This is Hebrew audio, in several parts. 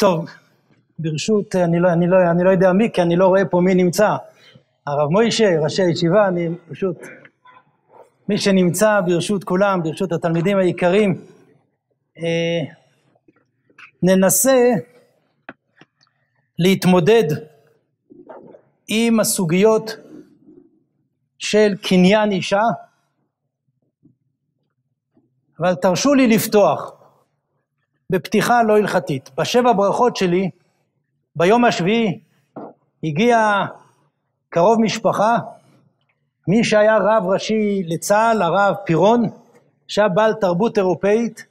טוב, ברשות, אני לא, אני, לא, אני לא יודע מי, כי אני לא רואה פה מי נמצא. הרב מוישה, ראשי הישיבה, אני פשוט... מי שנמצא ברשות כולם, ברשות התלמידים היקרים, אה, ננסה להתמודד עם הסוגיות של קניין אישה, אבל תרשו לי לפתוח. בפתיחה לא הלכתית. בשבע ברכות שלי, ביום השביעי הגיע קרוב משפחה, מי שהיה רב ראשי לצה"ל, הרב פירון, שהיה בעל תרבות אירופאית,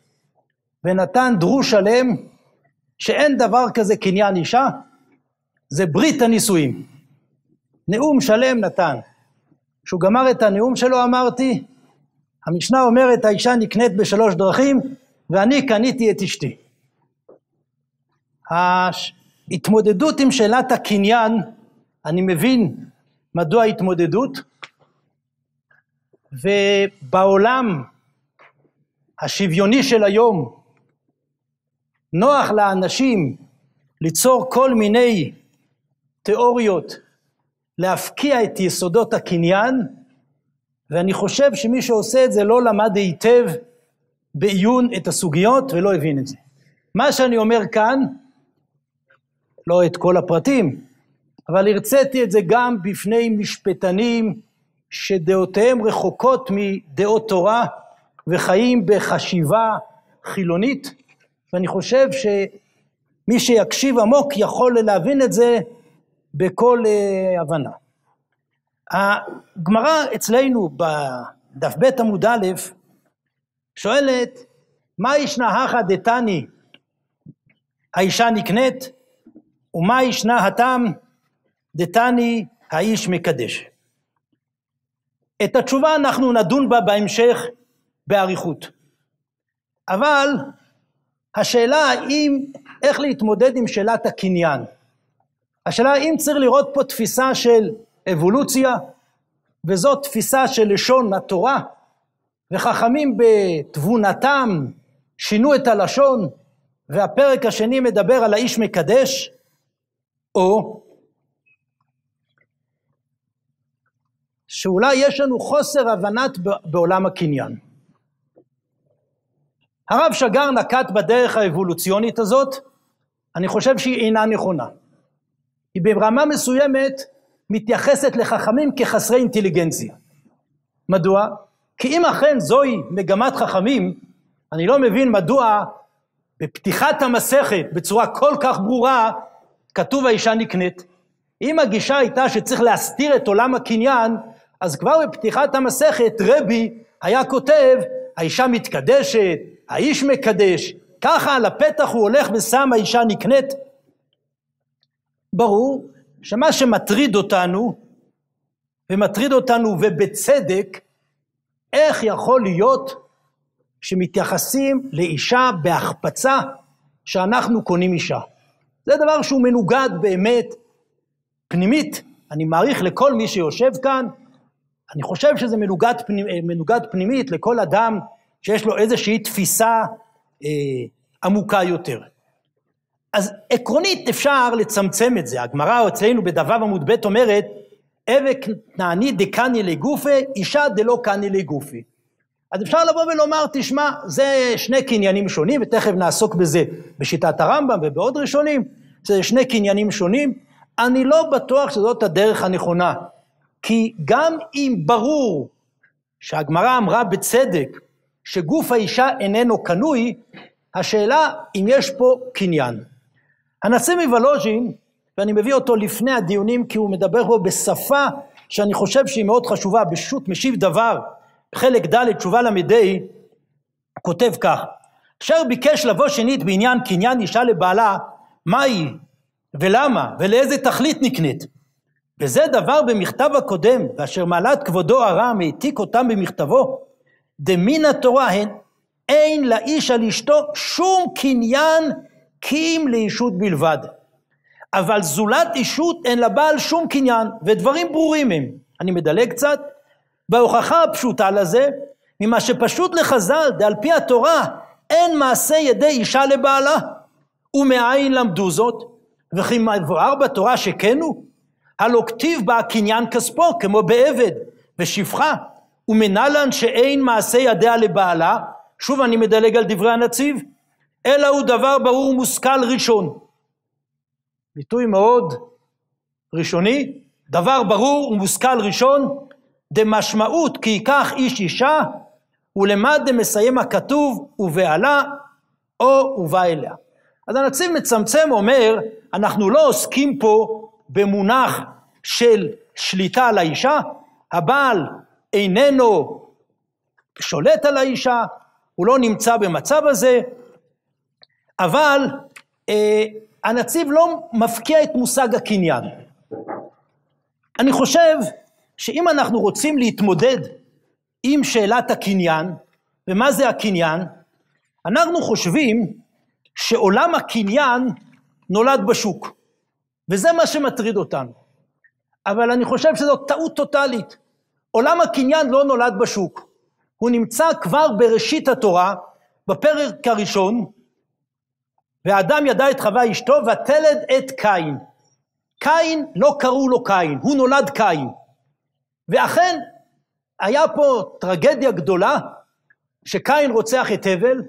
ונתן דרוש שלם שאין דבר כזה קניין אישה, זה ברית הנישואים. נאום שלם נתן. כשהוא גמר את הנאום שלו אמרתי, המשנה אומרת האישה נקנית בשלוש דרכים, ואני קניתי את אשתי. ההתמודדות עם שאלת הקניין, אני מבין מדוע ההתמודדות, ובעולם השוויוני של היום, נוח לאנשים ליצור כל מיני תיאוריות, להפקיע את יסודות הקניין, ואני חושב שמי שעושה את זה לא למד היטב בעיון את הסוגיות ולא הבין את זה. מה שאני אומר כאן, לא את כל הפרטים, אבל הרציתי את זה גם בפני משפטנים שדעותיהם רחוקות מדעות תורה וחיים בחשיבה חילונית, ואני חושב שמי שיקשיב עמוק יכול להבין את זה בכל אה, הבנה. הגמרא אצלנו בדף ב' עמוד א' שואלת, מה ישנה הכא דתני? האישה נקנית? ומה ישנה התם? דתני האיש מקדש. את התשובה אנחנו נדון בה בהמשך באריכות. אבל השאלה האם, איך להתמודד עם שאלת הקניין. השאלה האם צריך לראות פה תפיסה של אבולוציה, וזאת תפיסה של לשון התורה, וחכמים בתבונתם שינו את הלשון, והפרק השני מדבר על האיש מקדש, או שאולי יש לנו חוסר הבנת בעולם הקניין. הרב שגר נקט בדרך האבולוציונית הזאת, אני חושב שהיא אינה נכונה. היא ברמה מסוימת מתייחסת לחכמים כחסרי אינטליגנציה. מדוע? כי אם אכן זוהי מגמת חכמים, אני לא מבין מדוע בפתיחת המסכת, בצורה כל כך ברורה, כתוב האישה נקנית. אם הגישה הייתה שצריך להסתיר את עולם הקניין, אז כבר בפתיחת המסכת רבי היה כותב, האישה מתקדשת, האיש מקדש, ככה על הפתח הוא הולך ושם האישה נקנית. ברור שמה שמטריד אותנו, ומטריד אותנו ובצדק, איך יכול להיות שמתייחסים לאישה בהחפצה שאנחנו קונים אישה? זה דבר שהוא מנוגד באמת פנימית. אני מעריך לכל מי שיושב כאן, אני חושב שזה מנוגד, פנימ, מנוגד פנימית לכל אדם שיש לו איזושהי תפיסה אה, עמוקה יותר. אז עקרונית אפשר לצמצם את זה. הגמרא אצלנו בדף עמוד ב' אומרת, אבק נעני דקני לגופי, אישה דלא קני לגופי. אז אפשר לבוא ולומר, תשמע, זה שני קניינים שונים, ותכף נעסוק בזה בשיטת הרמב"ם ובעוד ראשונים, זה שני קניינים שונים. אני לא בטוח שזאת הדרך הנכונה, כי גם אם ברור שהגמרא אמרה בצדק שגוף האישה איננו קנוי, השאלה אם יש פה קניין. הנשיא מוולוז'ין ואני מביא אותו לפני הדיונים כי הוא מדבר פה בשפה שאני חושב שהיא מאוד חשובה, בשו"ת משיב דבר, חלק ד', תשובה ל"ה, כותב כך: אשר ביקש לבוא שנית בעניין קניין אישה לבעלה, מה היא ולמה ולאיזה תכלית נקנית. וזה דבר במכתב הקודם, ואשר מעלת כבודו הרם העתיק אותם במכתבו, דמין התורה הן, אין לאיש על אשתו שום קניין כי אם לישות בלבד. אבל זולת אישות אין לבעל שום קניין, ודברים ברורים הם. אני מדלג קצת. וההוכחה הפשוטה לזה, ממה שפשוט לחז"ל, דעל פי התורה, אין מעשה ידי אישה לבעלה. ומאין למדו זאת? וכי מבואר בתורה שכן הוא? הלא כתיב בה קניין כספו, כמו בעבד, בשפחה. ומנלן שאין מעשה ידיה לבעלה, שוב אני מדלג על דברי הנציב, אלא הוא דבר ברור ומושכל ראשון, ביטוי מאוד ראשוני, דבר ברור ומושכל ראשון, דמשמעות כי ייקח איש אישה, ולמד דמסיים הכתוב, ובעלה או ובא אליה. אז הנציב מצמצם אומר, אנחנו לא עוסקים פה במונח של שליטה על האישה, הבעל איננו שולט על האישה, הוא לא נמצא במצב הזה, אבל אה, הנציב לא מפקיע את מושג הקניין. אני חושב שאם אנחנו רוצים להתמודד עם שאלת הקניין, ומה זה הקניין, אנחנו חושבים שעולם הקניין נולד בשוק, וזה מה שמטריד אותנו. אבל אני חושב שזו טעות טוטאלית. עולם הקניין לא נולד בשוק, הוא נמצא כבר בראשית התורה, בפרק הראשון, ואדם ידע את חווה אשתו ותלד את קין. קין לא קראו לו קין, הוא נולד קין. ואכן, היה פה טרגדיה גדולה, שקין רוצח את הבל,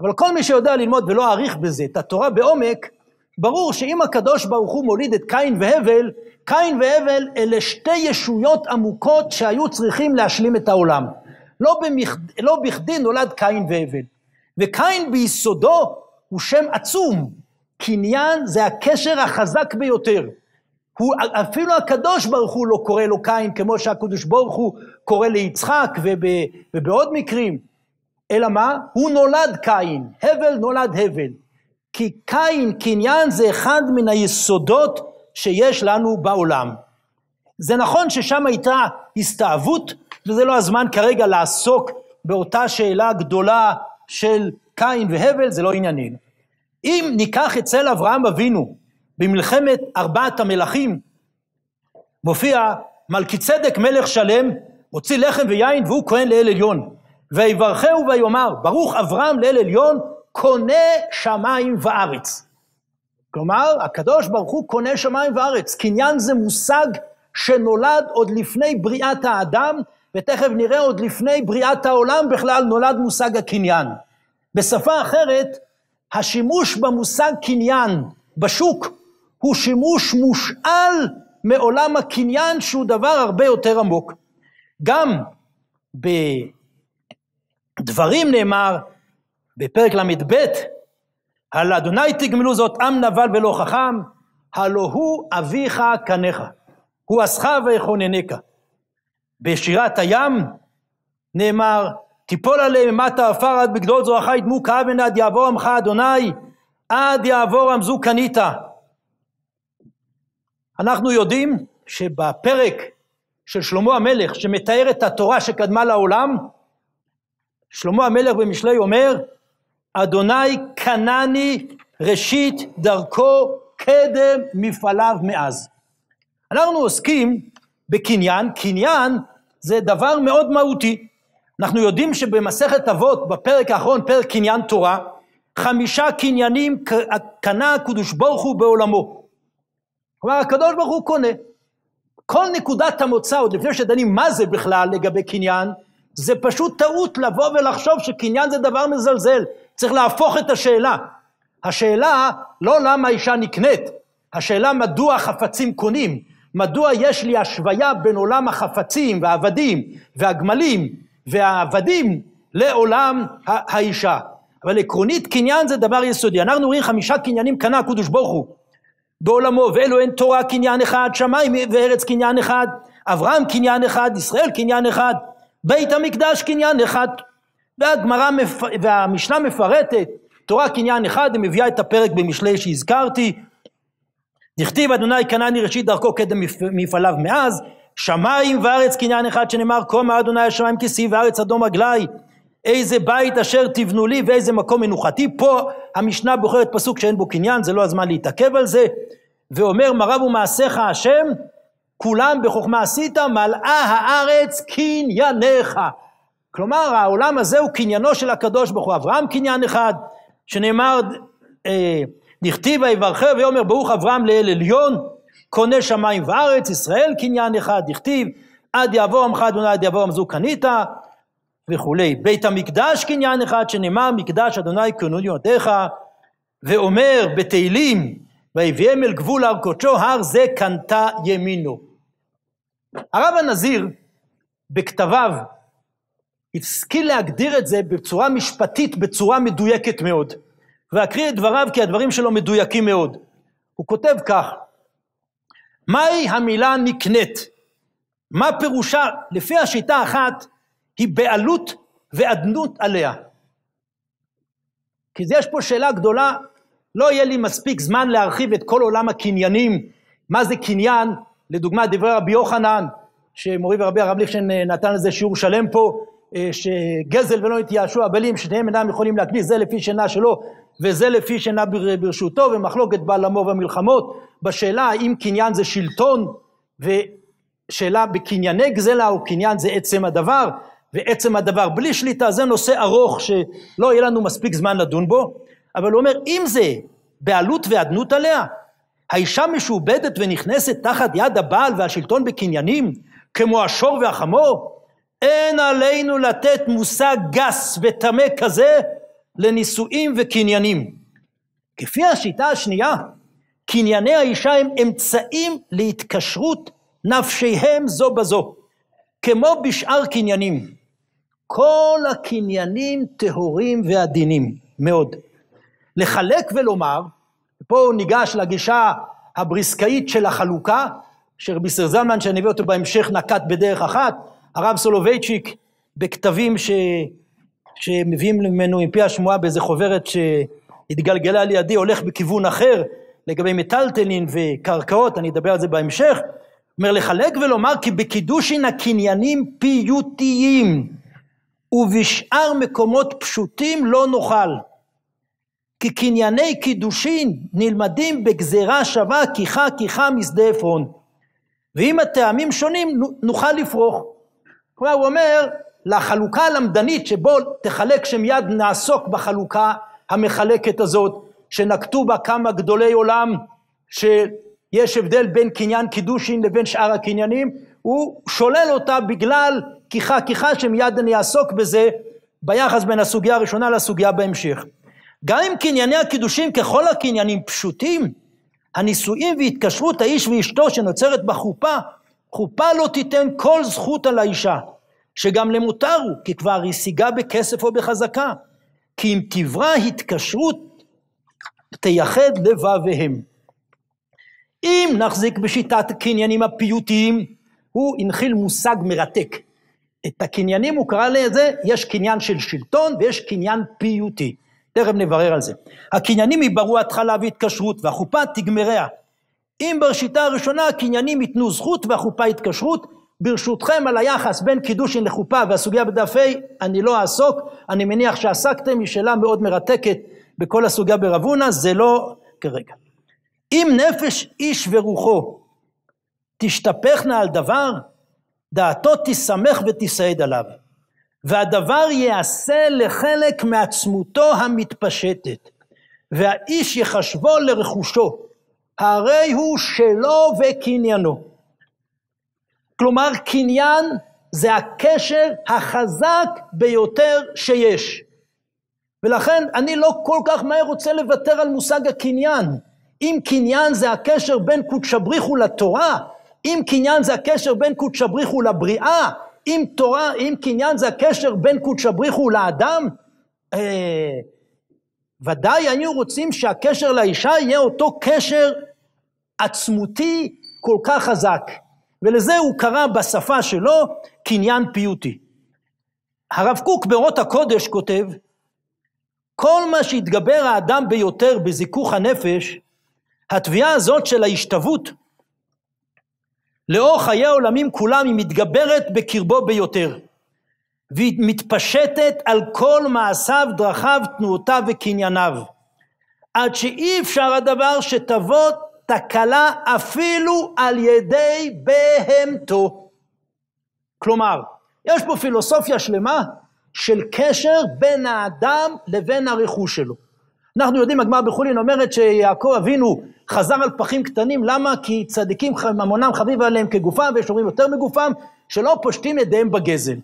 אבל כל מי שיודע ללמוד ולא אעריך בזה את התורה בעומק, ברור שאם הקדוש ברוך הוא מוליד את קין והבל, קין והבל אלה שתי ישויות עמוקות שהיו צריכים להשלים את העולם. לא, במכ... לא בכדי נולד קין והבל. וקין ביסודו הוא שם עצום. קניין זה הקשר החזק ביותר. הוא, אפילו הקדוש ברוך הוא לא קורא לו קין, כמו שהקדוש ברוך הוא קורא ליצחק וב, ובעוד מקרים. אלא מה? הוא נולד קין, הבל נולד הבל. כי קין, קניין, זה אחד מן היסודות שיש לנו בעולם. זה נכון ששם הייתה הסתאבות, וזה לא הזמן כרגע לעסוק באותה שאלה גדולה של קין והבל זה לא ענייננו. אם ניקח את צל אברהם אבינו במלחמת ארבעת המלכים, מופיע מלכי צדק מלך שלם, מוציא לחם ויין והוא כהן לאל עליון. ויברכהו ויאמר, ברוך אברהם לאל עליון, קונה שמיים וארץ. כלומר, הקדוש ברוך הוא קונה שמיים וארץ. קניין זה מושג שנולד עוד לפני בריאת האדם, ותכף נראה עוד לפני בריאת העולם בכלל נולד מושג הקניין. בשפה אחרת, השימוש במושג קניין בשוק הוא שימוש מושאל מעולם הקניין שהוא דבר הרבה יותר עמוק. גם בדברים נאמר בפרק ל"ב, על אדוני תגמלו זאת עם נבל ולא חכם, הלא הוא אביך קניך, הוא אסך ויכונניך. בשירת הים נאמר תיפול עליהם מטה עפר עד בגדול זרועך ידמו כאבן עד יעבור עמך אדוני עד יעבור עמזו קנית. אנחנו יודעים שבפרק של שלמה המלך שמתאר את התורה שקדמה לעולם, שלמה המלך במשלי אומר, אדוני קנני ראשית דרכו קדם מפעליו מאז. אנחנו עוסקים בקניין, קניין זה דבר מאוד מהותי. אנחנו יודעים שבמסכת אבות, בפרק האחרון, פרק קניין תורה, חמישה קניינים קנה הקדוש ברוך הוא בעולמו. כלומר, הקדוש ברוך הוא קונה. כל נקודת המוצא, עוד לפני שדנים מה זה בכלל לגבי קניין, זה פשוט טעות לבוא ולחשוב שקניין זה דבר מזלזל. צריך להפוך את השאלה. השאלה לא למה אישה נקנית, השאלה מדוע חפצים קונים, מדוע יש לי השוויה בין עולם החפצים והעבדים והגמלים והעבדים לעולם האישה. אבל עקרונית קניין זה דבר יסודי. אנחנו רואים חמישה קניינים קנה הקדוש ברוך הוא בעולמו, ואלו הן תורה קניין אחד, שמיים וארץ קניין אחד, אברהם קניין אחד, ישראל קניין אחד, בית המקדש קניין אחד. והגמרא מפ... והמשנה מפרטת, תורה קניין אחד, היא מביאה את הפרק במשלי שהזכרתי. נכתיב אדוני קנני ראשית דרכו קדם מפעליו מאז, שמיים וארץ קניין אחד שנאמר קום אדוני השמיים כסי וארץ אדום עגלי איזה בית אשר תבנו לי ואיזה מקום מנוחתי פה המשנה בוחרת פסוק שאין בו קניין זה לא הזמן להתעכב על זה ואומר מרב ומעשיך השם כולם בחוכמה עשית מלאה הארץ קנייניך כלומר העולם הזה הוא קניינו של הקדוש ברוך הוא אברהם קניין אחד שנאמר אה, דכתיבה יברכהו ויאמר ברוך אברהם לאל עליון קונה שמיים וארץ, ישראל קניין אחד, דכתיב, עד יעבור עמך אדוני, עד יעבור עמזו קנית, וכולי. בית המקדש קניין אחד, שנאמר מקדש אדוני יונתך, ואומר בתהילים, ויביאם אל גבול הר קודשו, הר זה קנתה ימינו. הרב הנזיר, בכתביו, השכיל להגדיר את זה בצורה משפטית, בצורה מדויקת מאוד. ואקריא את דבריו כי הדברים שלו מדויקים מאוד. הוא כותב כך: מהי המילה נקנית? מה פירושה? לפי השיטה האחת, היא בעלות ואדנות עליה. כי יש פה שאלה גדולה, לא יהיה לי מספיק זמן להרחיב את כל עולם הקניינים, מה זה קניין, לדוגמה דברי רבי יוחנן, שמורי ורבי הרב ליכשטיין אה, נתן לזה שיעור שלם פה, אה, שגזל ולא התייאשו הבלים, שניהם אינם יכולים להקניס, זה לפי שינה שלו וזה לפי שינה ברשותו, ומחלוקת בעל עמו והמלחמות, בשאלה האם קניין זה שלטון, ושאלה בקנייני גזלה או קניין זה עצם הדבר, ועצם הדבר בלי שליטה זה נושא ארוך שלא יהיה לנו מספיק זמן לדון בו, אבל הוא אומר אם זה בעלות ואדנות עליה, האישה משועבדת ונכנסת תחת יד הבעל והשלטון בקניינים, כמו השור והחמור, אין עלינו לתת מושג גס וטמא כזה לנישואים וקניינים. כפי השיטה השנייה, קנייני האישה הם אמצעים להתקשרות נפשיהם זו בזו, כמו בשאר קניינים. כל הקניינים טהורים ועדינים מאוד. לחלק ולומר, פה הוא ניגש לגישה הבריסקאית של החלוקה, שרבי סרזלמן, שאני אביא אותו בהמשך, נקט בדרך אחת, הרב סולובייצ'יק, בכתבים ש... שמביאים ממנו מפי השמועה באיזה חוברת שהתגלגלה לידי, הולך בכיוון אחר, לגבי מטלטלין וקרקעות, אני אדבר על זה בהמשך, אומר לחלק ולומר כי בקידושין הקניינים פיוטיים ובשאר מקומות פשוטים לא נוכל. כי קנייני קידושין נלמדים בגזירה שווה כיחה כיחה משדה עפרון. ואם הטעמים שונים נוכל לפרוח. כלומר הוא אומר לחלוקה הלמדנית שבו תחלק שמיד נעסוק בחלוקה המחלקת הזאת שנקטו בה כמה גדולי עולם, שיש הבדל בין קניין קידושין לבין שאר הקניינים, הוא שולל אותה בגלל כיחה כיחה, שמיד אני אעסוק בזה ביחס בין הסוגיה הראשונה לסוגיה בהמשך. גם אם קנייני הקידושין ככל הקניינים פשוטים, הנישואים והתקשרות האיש ואשתו שנוצרת בחופה, חופה לא תיתן כל זכות על האישה, שגם למותר הוא, כי כבר היא שיגה בכסף או בחזקה. כי אם תברא התקשרות תייחד לבביהם. אם נחזיק בשיטת הקניינים הפיוטיים, הוא הנחיל מושג מרתק. את הקניינים הוא קרא לזה, יש קניין של שלטון ויש קניין פיוטי. תכף נברר על זה. הקניינים יברו התחלה והתקשרות והחופה תגמריה. אם בראשיתה הראשונה הקניינים ייתנו זכות והחופה התקשרות, ברשותכם על היחס בין קידושין לחופה והסוגיה בדף ה' אני לא אעסוק, אני מניח שעסקתם, היא שאלה מאוד מרתקת בכל הסוגיה ברבונה, זה לא כרגע. אם נפש איש ורוחו תשתפכנה על דבר, דעתו תשמח ותסעד עליו, והדבר ייעשה לחלק מעצמותו המתפשטת, והאיש יחשבו לרכושו, הרי הוא שלו וקניינו. כלומר, קניין זה הקשר החזק ביותר שיש. ולכן אני לא כל כך מהר רוצה לוותר על מושג הקניין. אם קניין זה הקשר בין קודשא בריחו לתורה, אם קניין זה הקשר בין קודשא בריחו לבריאה, אם תורה, אם קניין זה הקשר בין קודשא בריחו לאדם, אה, ודאי היינו רוצים שהקשר לאישה יהיה אותו קשר עצמותי כל כך חזק. ולזה הוא קרא בשפה שלו קניין פיוטי. הרב קוק באורות הקודש כותב, כל מה שהתגבר האדם ביותר בזיכוך הנפש, התביעה הזאת של ההשתוות, לאור חיי העולמים כולם, היא מתגברת בקרבו ביותר. והיא מתפשטת על כל מעשיו, דרכיו, תנועותיו וקנייניו. עד שאי אפשר הדבר שתבוא תקלה אפילו על ידי בהמתו. כלומר, יש פה פילוסופיה שלמה של קשר בין האדם לבין הרכוש שלו. אנחנו יודעים, הגמרא בחולין אומרת שיעקב אבינו חזר על פחים קטנים, למה? כי צדיקים ממונם חביב עליהם כגופם, ויש אומרים יותר מגופם, שלא פושטים ידיהם בגזל.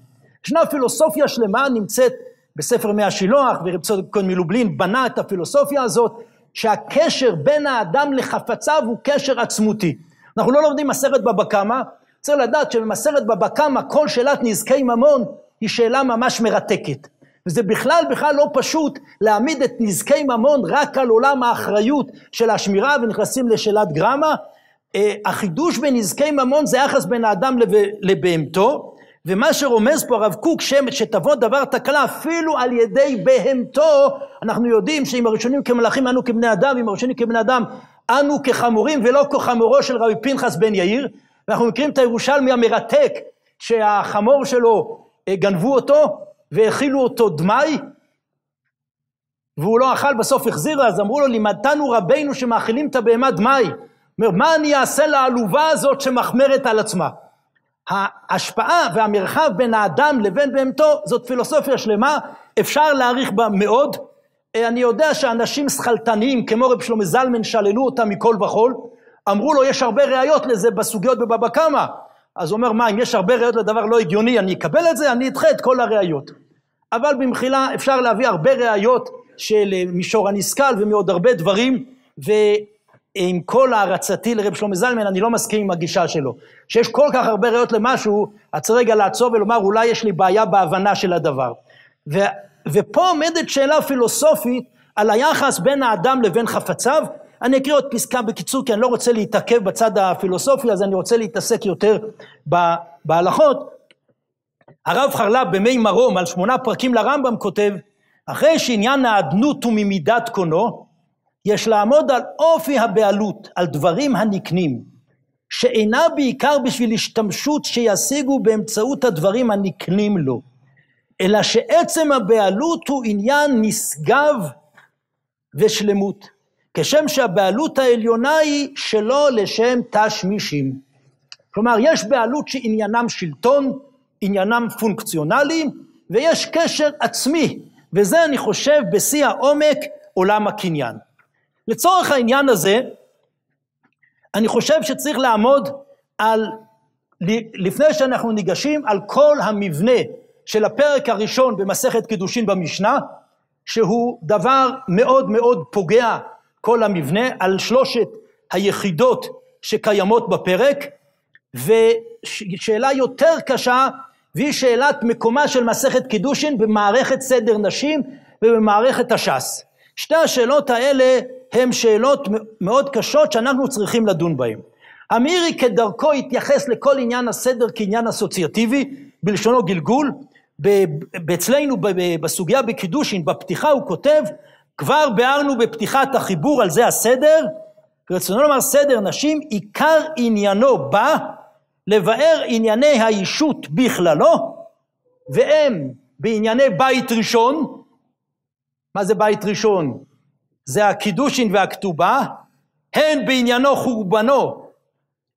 ישנה פילוסופיה שלמה נמצאת בספר מי השילוח, ורב צודק צודקון מלובלין בנה את הפילוסופיה הזאת, שהקשר בין האדם לחפציו הוא קשר עצמותי. אנחנו לא לומדים מסכת בבא קמא, צריך לדעת שבמסכת בבא קמא כל שאלת נזקי ממון היא שאלה ממש מרתקת. וזה בכלל בכלל לא פשוט להעמיד את נזקי ממון רק על עולם האחריות של השמירה, ונכנסים לשאלת גרמה. אה, החידוש בנזקי ממון זה יחס בין האדם לבהמתו, ומה שרומז פה הרב קוק, שתבוא דבר תקלה אפילו על ידי בהמתו, אנחנו יודעים שאם הראשונים כמלאכים אנו כבני אדם, אם הראשונים כבני אדם אנו כחמורים ולא כחמורו של רבי פנחס בן יאיר, ואנחנו מכירים את הירושלמי המרתק שהחמור שלו גנבו אותו והאכילו אותו דמאי, והוא לא אכל, בסוף החזיר, אז אמרו לו, לימדתנו רבינו שמאכילים את הבהמה דמאי. אומר, מה אני אעשה לעלובה הזאת שמחמרת על עצמה? ההשפעה והמרחב בין האדם לבין בהמתו זאת פילוסופיה שלמה, אפשר להעריך בה מאוד. אני יודע שאנשים שכלתניים כמו רב שלמה זלמן שללו אותה מכל וכול, אמרו לו יש הרבה ראיות לזה בסוגיות בבבא קמא, אז הוא אומר, מה, אם יש הרבה ראיות לדבר לא הגיוני, אני אקבל את זה, אני אדחה את כל הראיות. אבל במחילה, אפשר להביא הרבה ראיות של אה, מישור הנסכל ומעוד הרבה דברים, ועם כל הערצתי לרב שלמה זלמן, אני לא מסכים עם הגישה שלו. שיש כל כך הרבה ראיות למשהו, אז צריך רגע לעצור ולומר, אולי יש לי בעיה בהבנה של הדבר. ו- ופה עומדת שאלה פילוסופית על היחס בין האדם לבין חפציו, אני אקריא עוד פסקה בקיצור, כי אני לא רוצה להתעכב בצד הפילוסופי, אז אני רוצה להתעסק יותר בהלכות. הרב חרל"פ במי מרום, על שמונה פרקים לרמב"ם, כותב, אחרי שעניין האדנות הוא ממידת קונו, יש לעמוד על אופי הבעלות, על דברים הנקנים, שאינה בעיקר בשביל השתמשות שישיגו באמצעות הדברים הנקנים לו, אלא שעצם הבעלות הוא עניין נשגב ושלמות. כשם שהבעלות העליונה היא שלא לשם תשמישים. כלומר, יש בעלות שעניינם שלטון, עניינם פונקציונליים, ויש קשר עצמי, וזה, אני חושב, בשיא העומק, עולם הקניין. לצורך העניין הזה, אני חושב שצריך לעמוד על, לפני שאנחנו ניגשים, על כל המבנה של הפרק הראשון במסכת קידושין במשנה, שהוא דבר מאוד מאוד פוגע כל המבנה, על שלושת היחידות שקיימות בפרק, ושאלה יותר קשה, והיא שאלת מקומה של מסכת קידושין במערכת סדר נשים ובמערכת הש"ס. שתי השאלות האלה הן שאלות מאוד קשות שאנחנו צריכים לדון בהן. המאירי כדרכו התייחס לכל עניין הסדר כעניין אסוציאטיבי, בלשונו גלגול. אצלנו בסוגיה בקידושין, בפתיחה הוא כותב, כבר ביארנו בפתיחת החיבור על זה הסדר, רצונו לומר סדר נשים, עיקר עניינו בא לבאר ענייני האישות בכללו, והם בענייני בית ראשון, מה זה בית ראשון? זה הקידושין והכתובה, הן בעניינו חורבנו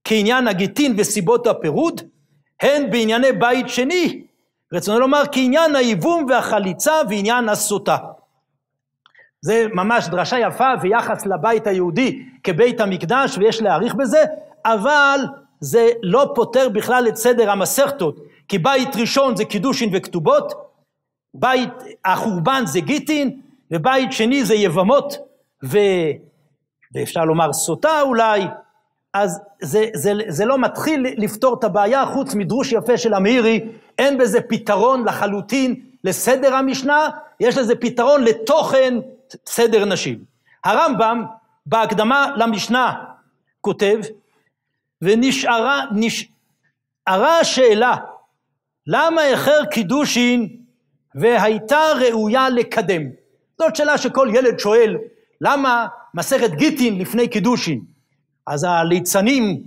כעניין הגיטין וסיבות הפירוד, הן בענייני בית שני, רצונו לומר כעניין היבום והחליצה ועניין הסוטה. זה ממש דרשה יפה ויחס לבית היהודי כבית המקדש, ויש להעריך בזה, אבל זה לא פותר בכלל את סדר המסכתות, כי בית ראשון זה קידושין וכתובות, בית החורבן זה גיטין, ובית שני זה יבמות, ו... ואפשר לומר סוטה אולי, אז זה, זה, זה לא מתחיל לפתור את הבעיה, חוץ מדרוש יפה של המאירי, אין בזה פתרון לחלוטין לסדר המשנה, יש לזה פתרון לתוכן סדר נשים. הרמב"ם בהקדמה למשנה כותב, ונשארה נשארה השאלה, למה איחר קידושין והייתה ראויה לקדם? זאת שאלה שכל ילד שואל, למה מסכת גיטין לפני קידושין? אז הליצנים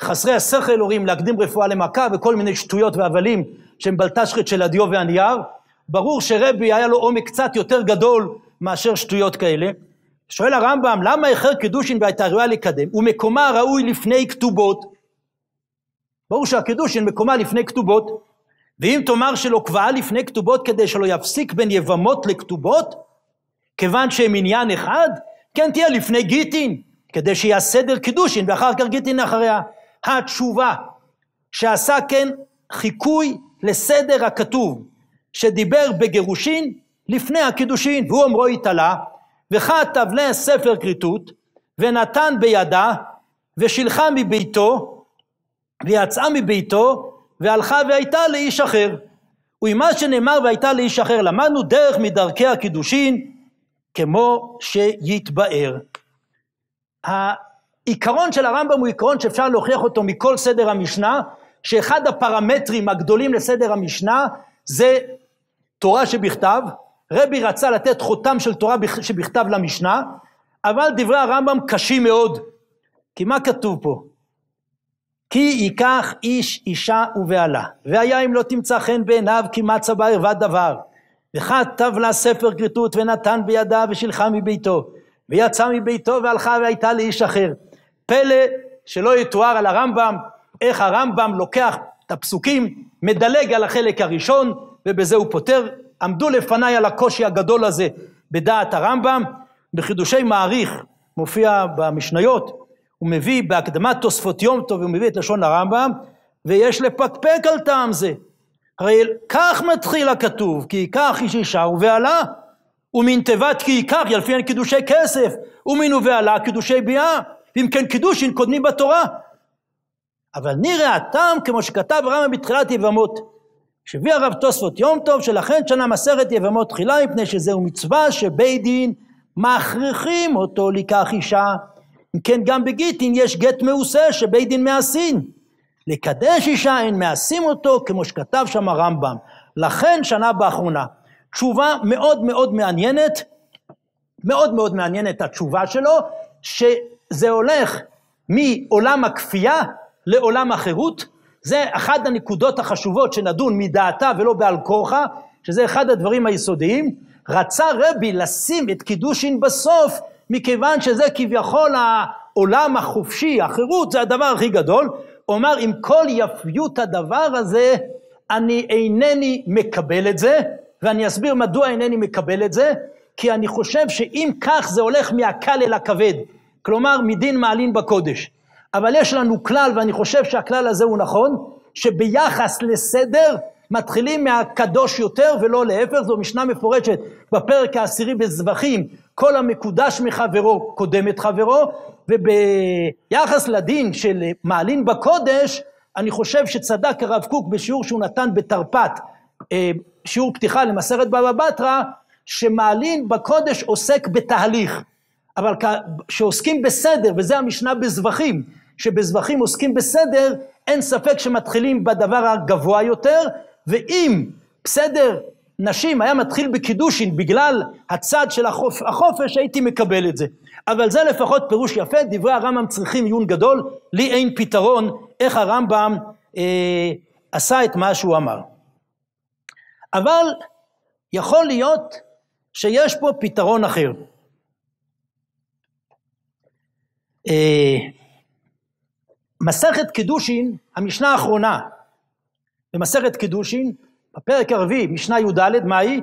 חסרי השכל הורים להקדים רפואה למכה וכל מיני שטויות והבלים שהם בלטשחית של הדיו והנייר. ברור שרבי היה לו עומק קצת יותר גדול מאשר שטויות כאלה. שואל הרמב"ם, למה איחר קידושין והייתה ראויה לקדם? ומקומה ראוי לפני כתובות. ברור שהקידושין מקומה לפני כתובות. ואם תאמר שלא קבעה לפני כתובות כדי שלא יפסיק בין יבמות לכתובות, כיוון שהם עניין אחד, כן תהיה לפני גיטין, כדי שיהיה סדר קידושין ואחר כך גיטין אחריה. התשובה שעשה כן חיקוי לסדר הכתוב, שדיבר בגירושין לפני הקידושין, והוא אומרו התעלה, וכתב לה ספר כריתות, ונתן בידה, ושילחה מביתו, ויצאה מביתו, והלכה והייתה לאיש אחר. וממה שנאמר והייתה לאיש אחר, למדנו דרך מדרכי הקידושין, כמו שיתבאר. העיקרון של הרמב"ם הוא עיקרון שאפשר להוכיח אותו מכל סדר המשנה, שאחד הפרמטרים הגדולים לסדר המשנה זה תורה שבכתב, רבי רצה לתת חותם של תורה שבכתב למשנה, אבל דברי הרמב"ם קשים מאוד. כי מה כתוב פה? כי ייקח איש אישה ובעלה, והיה אם לא תמצא חן בעיניו כי מצא בה ערוות דבר. וכתב לה ספר כריתות ונתן בידה ושילחה מביתו. ויצא מביתו והלכה והייתה לאיש אחר. פלא שלא יתואר על הרמב"ם, איך הרמב"ם לוקח את הפסוקים, מדלג על החלק הראשון, ובזה הוא פותר עמדו לפניי על הקושי הגדול הזה בדעת הרמב"ם, בחידושי מעריך, מופיע במשניות, הוא מביא בהקדמת תוספות יום טוב, הוא מביא את לשון הרמב"ם, ויש לפקפק על טעם זה. הרי כך מתחיל הכתוב, כי ייקח איש אישה ובעלה, ומן תיבת כי ייקח ילפיהן קידושי כסף, ומן ובעלה קידושי ביאה, ואם כן קידוש קידושין קודמים בתורה. אבל נראה הטעם כמו שכתב הרמב"ם בתחילת יבמות, כשהביא הרב תוספות יום טוב, שלכן שנה מסרת יבמות תחילה, מפני שזהו מצווה שבית דין מכריחים אותו לקח אישה. אם כן, גם בגיטין יש גט מעושה שבית דין מעשין. לקדש אישה אין מעשים אותו, כמו שכתב שם הרמב"ם. לכן שנה באחרונה. תשובה מאוד מאוד מעניינת, מאוד מאוד מעניינת התשובה שלו, שזה הולך מעולם הכפייה לעולם החירות, זה אחת הנקודות החשובות שנדון מדעתה ולא בעל כורחה, שזה אחד הדברים היסודיים. רצה רבי לשים את קידושין בסוף, מכיוון שזה כביכול העולם החופשי, החירות זה הדבר הכי גדול. אומר, עם כל יפיות הדבר הזה, אני אינני מקבל את זה, ואני אסביר מדוע אינני מקבל את זה, כי אני חושב שאם כך זה הולך מהקל אל הכבד. כלומר, מדין מעלין בקודש. אבל יש לנו כלל, ואני חושב שהכלל הזה הוא נכון, שביחס לסדר מתחילים מהקדוש יותר ולא להפך, זו משנה מפורשת בפרק העשירי בזבחים, כל המקודש מחברו קודם את חברו, וביחס לדין של מעלין בקודש, אני חושב שצדק הרב קוק בשיעור שהוא נתן בתרפ"ט, אה, שיעור פתיחה למסרת בבא בתרא, שמעלין בקודש עוסק בתהליך, אבל כשעוסקים בסדר, וזה המשנה בזבחים, שבזבחים עוסקים בסדר, אין ספק שמתחילים בדבר הגבוה יותר, ואם בסדר נשים היה מתחיל בקידושין בגלל הצד של החופ, החופש, הייתי מקבל את זה. אבל זה לפחות פירוש יפה, דברי הרמב"ם צריכים עיון גדול, לי אין פתרון איך הרמב"ם אה, עשה את מה שהוא אמר. אבל יכול להיות שיש פה פתרון אחר. אה, מסכת קידושין, המשנה האחרונה במסכת קידושין, בפרק הרביעי, משנה י"ד, מה היא?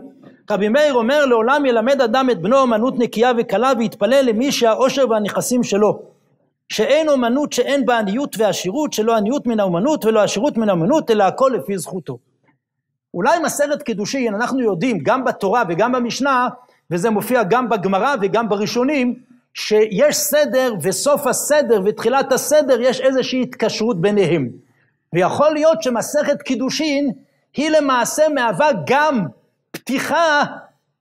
רבי מאיר אומר, לעולם ילמד אדם את בנו אמנות נקייה וקלה ויתפלל למי שהעושר והנכסים שלו. שאין אומנות שאין בה עניות ועשירות, שלא עניות מן האומנות ולא עשירות מן האומנות, אלא הכל לפי זכותו. אולי מסרת קידושין, אנחנו יודעים, גם בתורה וגם במשנה, וזה מופיע גם בגמרא וגם בראשונים, שיש סדר וסוף הסדר ותחילת הסדר, יש איזושהי התקשרות ביניהם. ויכול להיות שמסכת קידושין היא למעשה מהווה גם פתיחה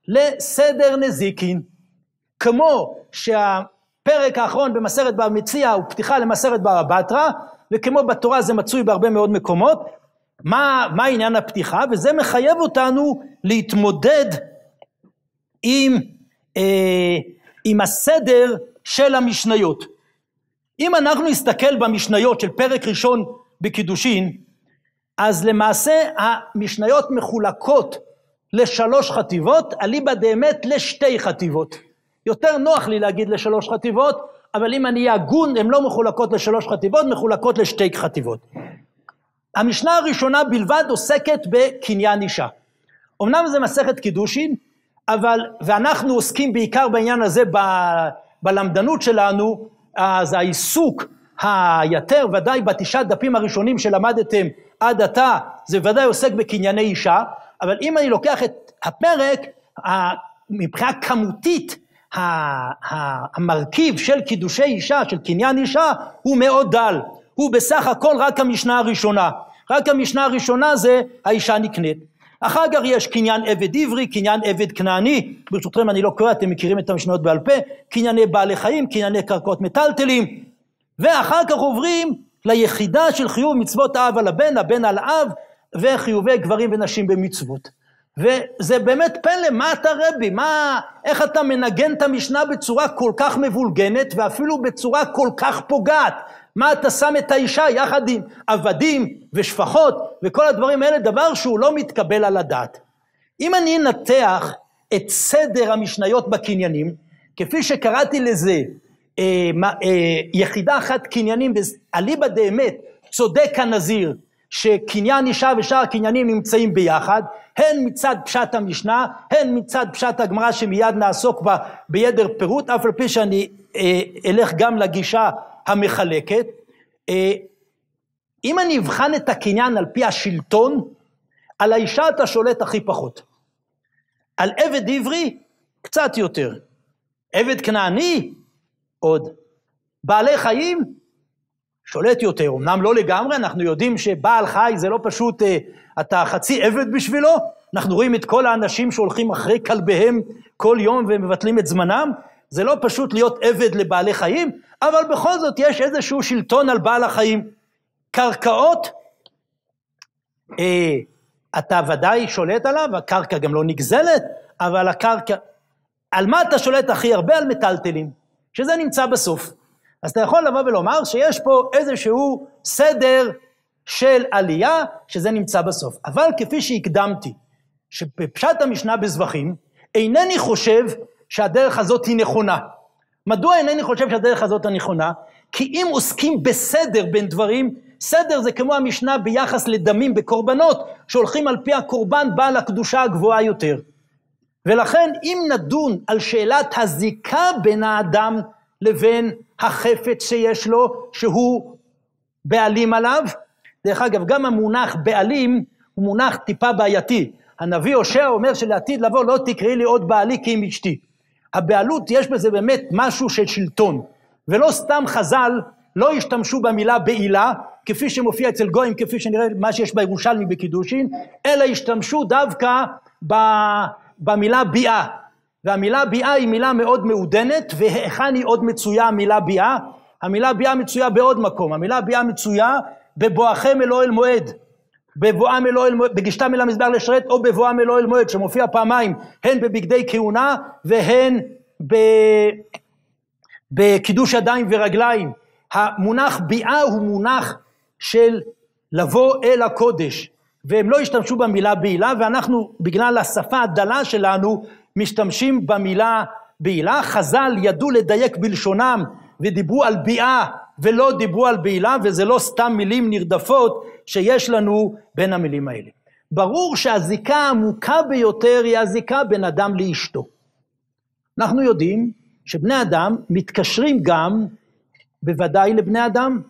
לסדר נזיקין. כמו שהפרק האחרון במסכת בר מציע הוא פתיחה למסכת בר הבטרה, וכמו בתורה זה מצוי בהרבה מאוד מקומות, מה, מה עניין הפתיחה? וזה מחייב אותנו להתמודד עם אה, עם הסדר של המשניות. אם אנחנו נסתכל במשניות של פרק ראשון בקידושין, אז למעשה המשניות מחולקות לשלוש חטיבות, אליבא דאמת לשתי חטיבות. יותר נוח לי להגיד לשלוש חטיבות, אבל אם אני הגון, הן לא מחולקות לשלוש חטיבות, מחולקות לשתי חטיבות. המשנה הראשונה בלבד עוסקת בקניין אישה. אמנם זה מסכת קידושין, אבל, ואנחנו עוסקים בעיקר בעניין הזה ב, בלמדנות שלנו, אז העיסוק היתר, ודאי בתשעת דפים הראשונים שלמדתם עד עתה, זה ודאי עוסק בקנייני אישה, אבל אם אני לוקח את הפרק, מבחינה כמותית, המרכיב של קידושי אישה, של קניין אישה, הוא מאוד דל. הוא בסך הכל רק המשנה הראשונה. רק המשנה הראשונה זה האישה נקנית. אחר כך יש קניין עבד עברי, קניין עבד כנעני, ברשותכם אני לא קורא, אתם מכירים את המשניות בעל פה, קנייני בעלי חיים, קנייני קרקעות מטלטלים, ואחר כך עוברים ליחידה של חיוב מצוות האב על הבן, הבן על האב, וחיובי גברים ונשים במצוות. וזה באמת פלא, מה אתה רבי, מה, איך אתה מנגן את המשנה בצורה כל כך מבולגנת ואפילו בצורה כל כך פוגעת. מה אתה שם את האישה יחד עם עבדים ושפחות וכל הדברים האלה, דבר שהוא לא מתקבל על הדעת. אם אני אנתח את סדר המשניות בקניינים, כפי שקראתי לזה אה, אה, יחידה אחת קניינים, אליבא דאמת, צודק הנזיר, שקניין אישה ושאר הקניינים נמצאים ביחד, הן מצד פשט המשנה, הן מצד פשט הגמרא שמיד נעסוק בה ביתר פירוט, אף על פי שאני אה, אלך גם לגישה המחלקת. אה, אם אני אבחן את הקניין על פי השלטון, על האישה אתה שולט הכי פחות. על עבד עברי, קצת יותר. עבד כנעני, עוד. בעלי חיים, שולט יותר. אמנם לא לגמרי, אנחנו יודעים שבעל חי זה לא פשוט, אה, אתה חצי עבד בשבילו, אנחנו רואים את כל האנשים שהולכים אחרי כלביהם כל יום ומבטלים את זמנם, זה לא פשוט להיות עבד לבעלי חיים, אבל בכל זאת יש איזשהו שלטון על בעל החיים. קרקעות, אה, אתה ודאי שולט עליו, הקרקע גם לא נגזלת, אבל הקרקע... על מה אתה שולט הכי הרבה? על מטלטלים, שזה נמצא בסוף. אז אתה יכול לבוא ולומר שיש פה איזשהו סדר של עלייה, שזה נמצא בסוף. אבל כפי שהקדמתי, שבפשט המשנה בזבחים, אינני חושב שהדרך הזאת היא נכונה. מדוע אינני חושב שהדרך הזאת הנכונה? כי אם עוסקים בסדר בין דברים, סדר זה כמו המשנה ביחס לדמים בקורבנות, שהולכים על פי הקורבן בעל הקדושה הגבוהה יותר. ולכן אם נדון על שאלת הזיקה בין האדם לבין החפץ שיש לו, שהוא בעלים עליו, דרך אגב, גם המונח בעלים הוא מונח טיפה בעייתי. הנביא הושע אומר שלעתיד לבוא לא תקראי לי עוד בעלי כי אם אשתי. הבעלות יש בזה באמת משהו של שלטון, ולא סתם חז"ל לא השתמשו במילה בעילה, כפי שמופיע אצל גויים, כפי שנראה מה שיש בירושלמי בקידושין, אלא השתמשו דווקא במילה ביאה. והמילה ביאה היא מילה מאוד מעודנת, והיכן היא עוד מצויה המילה ביאה? המילה ביאה מצויה בעוד מקום, המילה ביאה מצויה בבואכם אלוה אל מועד. בבואם אל אוהל מועד, בגשתם אל המזבח לשרת, או בבואם אל אוהל מועד, שמופיע פעמיים, הן בבגדי כהונה והן ב... בקידוש ידיים ורגליים. המונח ביאה הוא מונח של לבוא אל הקודש, והם לא השתמשו במילה בעילה, ואנחנו בגלל השפה הדלה שלנו משתמשים במילה בעילה. חז"ל ידעו לדייק בלשונם ודיברו על ביאה ולא דיברו על בעילה, וזה לא סתם מילים נרדפות, שיש לנו בין המילים האלה. ברור שהזיקה העמוקה ביותר היא הזיקה בין אדם לאשתו. אנחנו יודעים שבני אדם מתקשרים גם, בוודאי לבני אדם,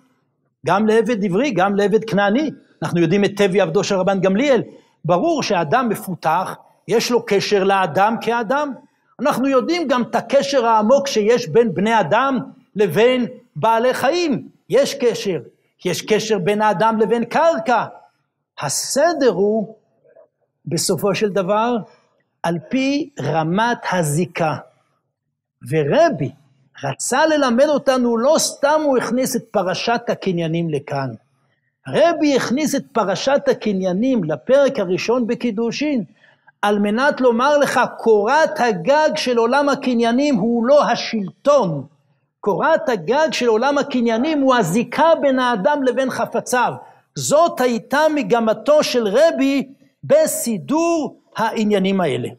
גם לעבד עברי, גם לעבד כנעני. אנחנו יודעים את טבי עבדו של רבן גמליאל. ברור שאדם מפותח, יש לו קשר לאדם כאדם. אנחנו יודעים גם את הקשר העמוק שיש בין בני אדם לבין בעלי חיים. יש קשר, יש קשר בין האדם לבין קרקע. הסדר הוא, בסופו של דבר, על פי רמת הזיקה. ורבי רצה ללמד אותנו, לא סתם הוא הכניס את פרשת הקניינים לכאן. רבי הכניס את פרשת הקניינים לפרק הראשון בקידושין, על מנת לומר לך, קורת הגג של עולם הקניינים הוא לא השלטון, קורת הגג של עולם הקניינים הוא הזיקה בין האדם לבין חפציו. זאת הייתה מגמתו של רבי בסידור העניינים האלה.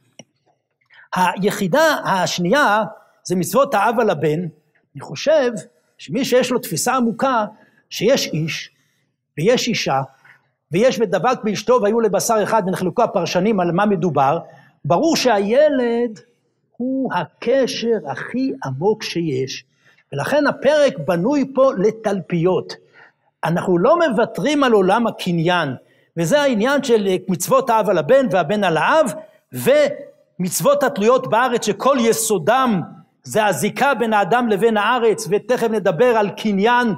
היחידה השנייה זה מצוות האב על הבן. אני חושב שמי שיש לו תפיסה עמוקה שיש איש ויש אישה ויש ודבק באשתו והיו לבשר אחד ונחלקו הפרשנים על מה מדובר, ברור שהילד הוא הקשר הכי עמוק שיש ולכן הפרק בנוי פה לתלפיות. אנחנו לא מוותרים על עולם הקניין, וזה העניין של אה, מצוות האב על הבן והבן על האב, ומצוות התלויות בארץ שכל יסודם זה הזיקה בין האדם לבין הארץ, ותכף נדבר על קניין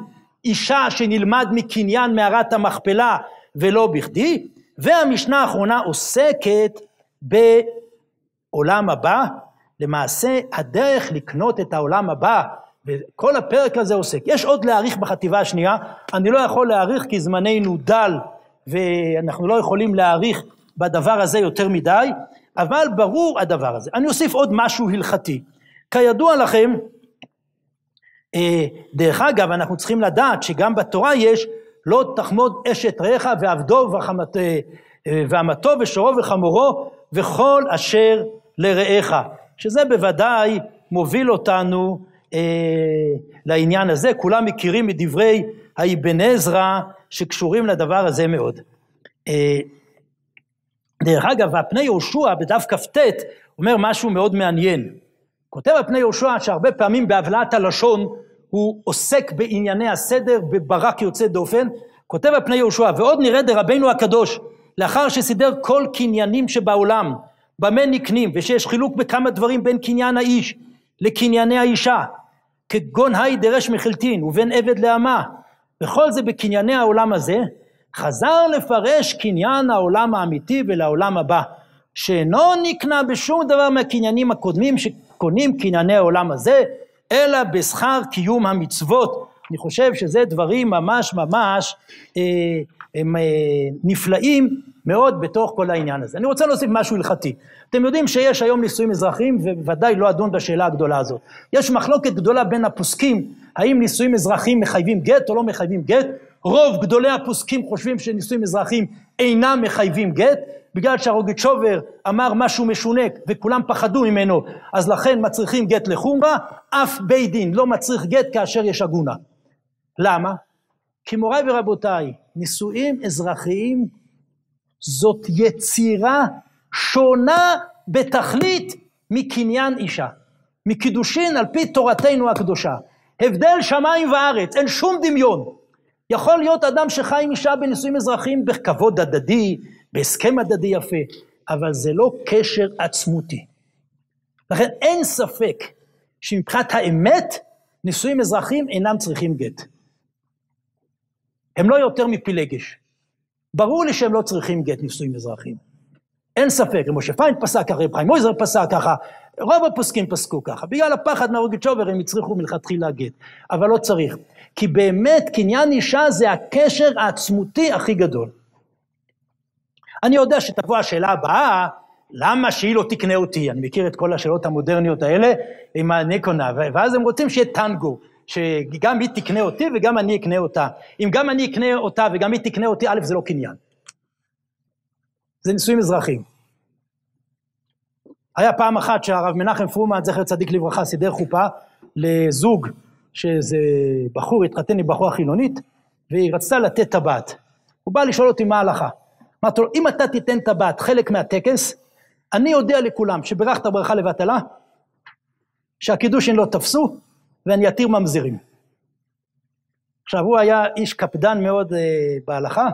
אישה שנלמד מקניין מערת המכפלה, ולא בכדי. והמשנה האחרונה עוסקת בעולם הבא, למעשה הדרך לקנות את העולם הבא וכל הפרק הזה עוסק. יש עוד להאריך בחטיבה השנייה, אני לא יכול להאריך כי זמננו דל ואנחנו לא יכולים להאריך בדבר הזה יותר מדי, אבל ברור הדבר הזה. אני אוסיף עוד משהו הלכתי. כידוע לכם, אה, דרך אגב, אנחנו צריכים לדעת שגם בתורה יש לא תחמוד אשת רעך ועבדו וחמת, אה, אה, ועמתו ושורו וחמורו וכל אשר לרעך, שזה בוודאי מוביל אותנו אה, לעניין הזה. כולם מכירים את דברי האבן עזרא שקשורים לדבר הזה מאוד. אה, דרך אגב, הפני יהושע בדף כ"ט אומר משהו מאוד מעניין. כותב הפני יהושע שהרבה פעמים בהבלעת הלשון הוא עוסק בענייני הסדר בברק יוצא דופן. כותב הפני יהושע, ועוד נראה דרבנו הקדוש, לאחר שסידר כל קניינים שבעולם, במה נקנים, ושיש חילוק בכמה דברים בין קניין האיש לקנייני האישה, כגון היי דרש מחלטין, ובין עבד לאמה, וכל זה בקנייני העולם הזה, חזר לפרש קניין העולם האמיתי ולעולם הבא, שאינו נקנה בשום דבר מהקניינים הקודמים שקונים קנייני העולם הזה, אלא בשכר קיום המצוות. אני חושב שזה דברים ממש ממש אה, הם, אה, נפלאים מאוד בתוך כל העניין הזה. אני רוצה להוסיף משהו הלכתי. אתם יודעים שיש היום נישואים אזרחיים, ובוודאי לא אדון בשאלה הגדולה הזאת. יש מחלוקת גדולה בין הפוסקים, האם נישואים אזרחיים מחייבים גט או לא מחייבים גט. רוב גדולי הפוסקים חושבים שנישואים אזרחיים אינם מחייבים גט, בגלל שהרוגצ'ובר אמר משהו משונק וכולם פחדו ממנו, אז לכן מצריכים גט לחומרה, אף בית דין לא מצריך גט כאשר יש עגונה. למה? כי מוריי ורבותיי, נישואים אזרחיים זאת יצירה שונה בתכלית מקניין אישה, מקידושין על פי תורתנו הקדושה. הבדל שמיים וארץ, אין שום דמיון. יכול להיות אדם שחי עם אישה בנישואים אזרחיים בכבוד הדדי, בהסכם הדדי יפה, אבל זה לא קשר עצמותי. לכן אין ספק שמבחינת האמת, נישואים אזרחיים אינם צריכים גט. הם לא יותר מפילגש. ברור לי שהם לא צריכים גט נישואים אזרחיים. אין ספק, רב משה פיין פסק ככה, רב חיים מויזר פסק ככה, רוב הפוסקים פסקו ככה. בגלל הפחד מהרוגצ'ובר הם הצריכו מלכתחילה גט, אבל לא צריך. כי באמת קניין אישה זה הקשר העצמותי הכי גדול. אני יודע שתבוא השאלה הבאה, למה שהיא לא תקנה אותי? אני מכיר את כל השאלות המודרניות האלה עם הניקונה, ואז הם רוצים שיהיה טנגו. שגם היא תקנה אותי וגם אני אקנה אותה. אם גם אני אקנה אותה וגם היא תקנה אותי, א', זה לא קניין. זה נישואים אזרחיים. היה פעם אחת שהרב מנחם פרומן, זכר צדיק לברכה, סידר חופה לזוג שאיזה בחור התחתן עם בחורה חילונית, והיא רצתה לתת טבעת. הוא בא לשאול אותי מה ההלכה. אמרתי לו, אם אתה תיתן טבעת חלק מהטקס, אני יודע לכולם שברכת ברכה לבטלה, שהקידושין לא תפסו, ואני אתיר ממזרים. עכשיו, הוא היה איש קפדן מאוד אה, בהלכה,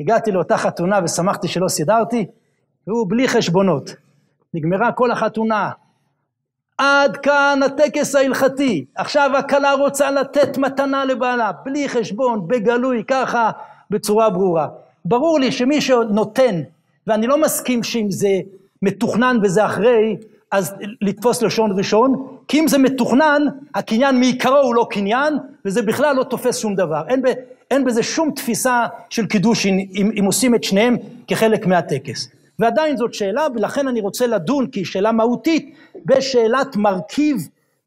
הגעתי לאותה חתונה ושמחתי שלא סידרתי, והוא בלי חשבונות. נגמרה כל החתונה. עד כאן הטקס ההלכתי, עכשיו הכלה רוצה לתת מתנה לבעלה, בלי חשבון, בגלוי, ככה, בצורה ברורה. ברור לי שמי שנותן, ואני לא מסכים שאם זה מתוכנן וזה אחרי, אז לתפוס לשון ראשון, כי אם זה מתוכנן, הקניין מעיקרו הוא לא קניין, וזה בכלל לא תופס שום דבר. אין, ב, אין בזה שום תפיסה של קידוש אם, אם, אם עושים את שניהם כחלק מהטקס. ועדיין זאת שאלה, ולכן אני רוצה לדון, כי היא שאלה מהותית, בשאלת מרכיב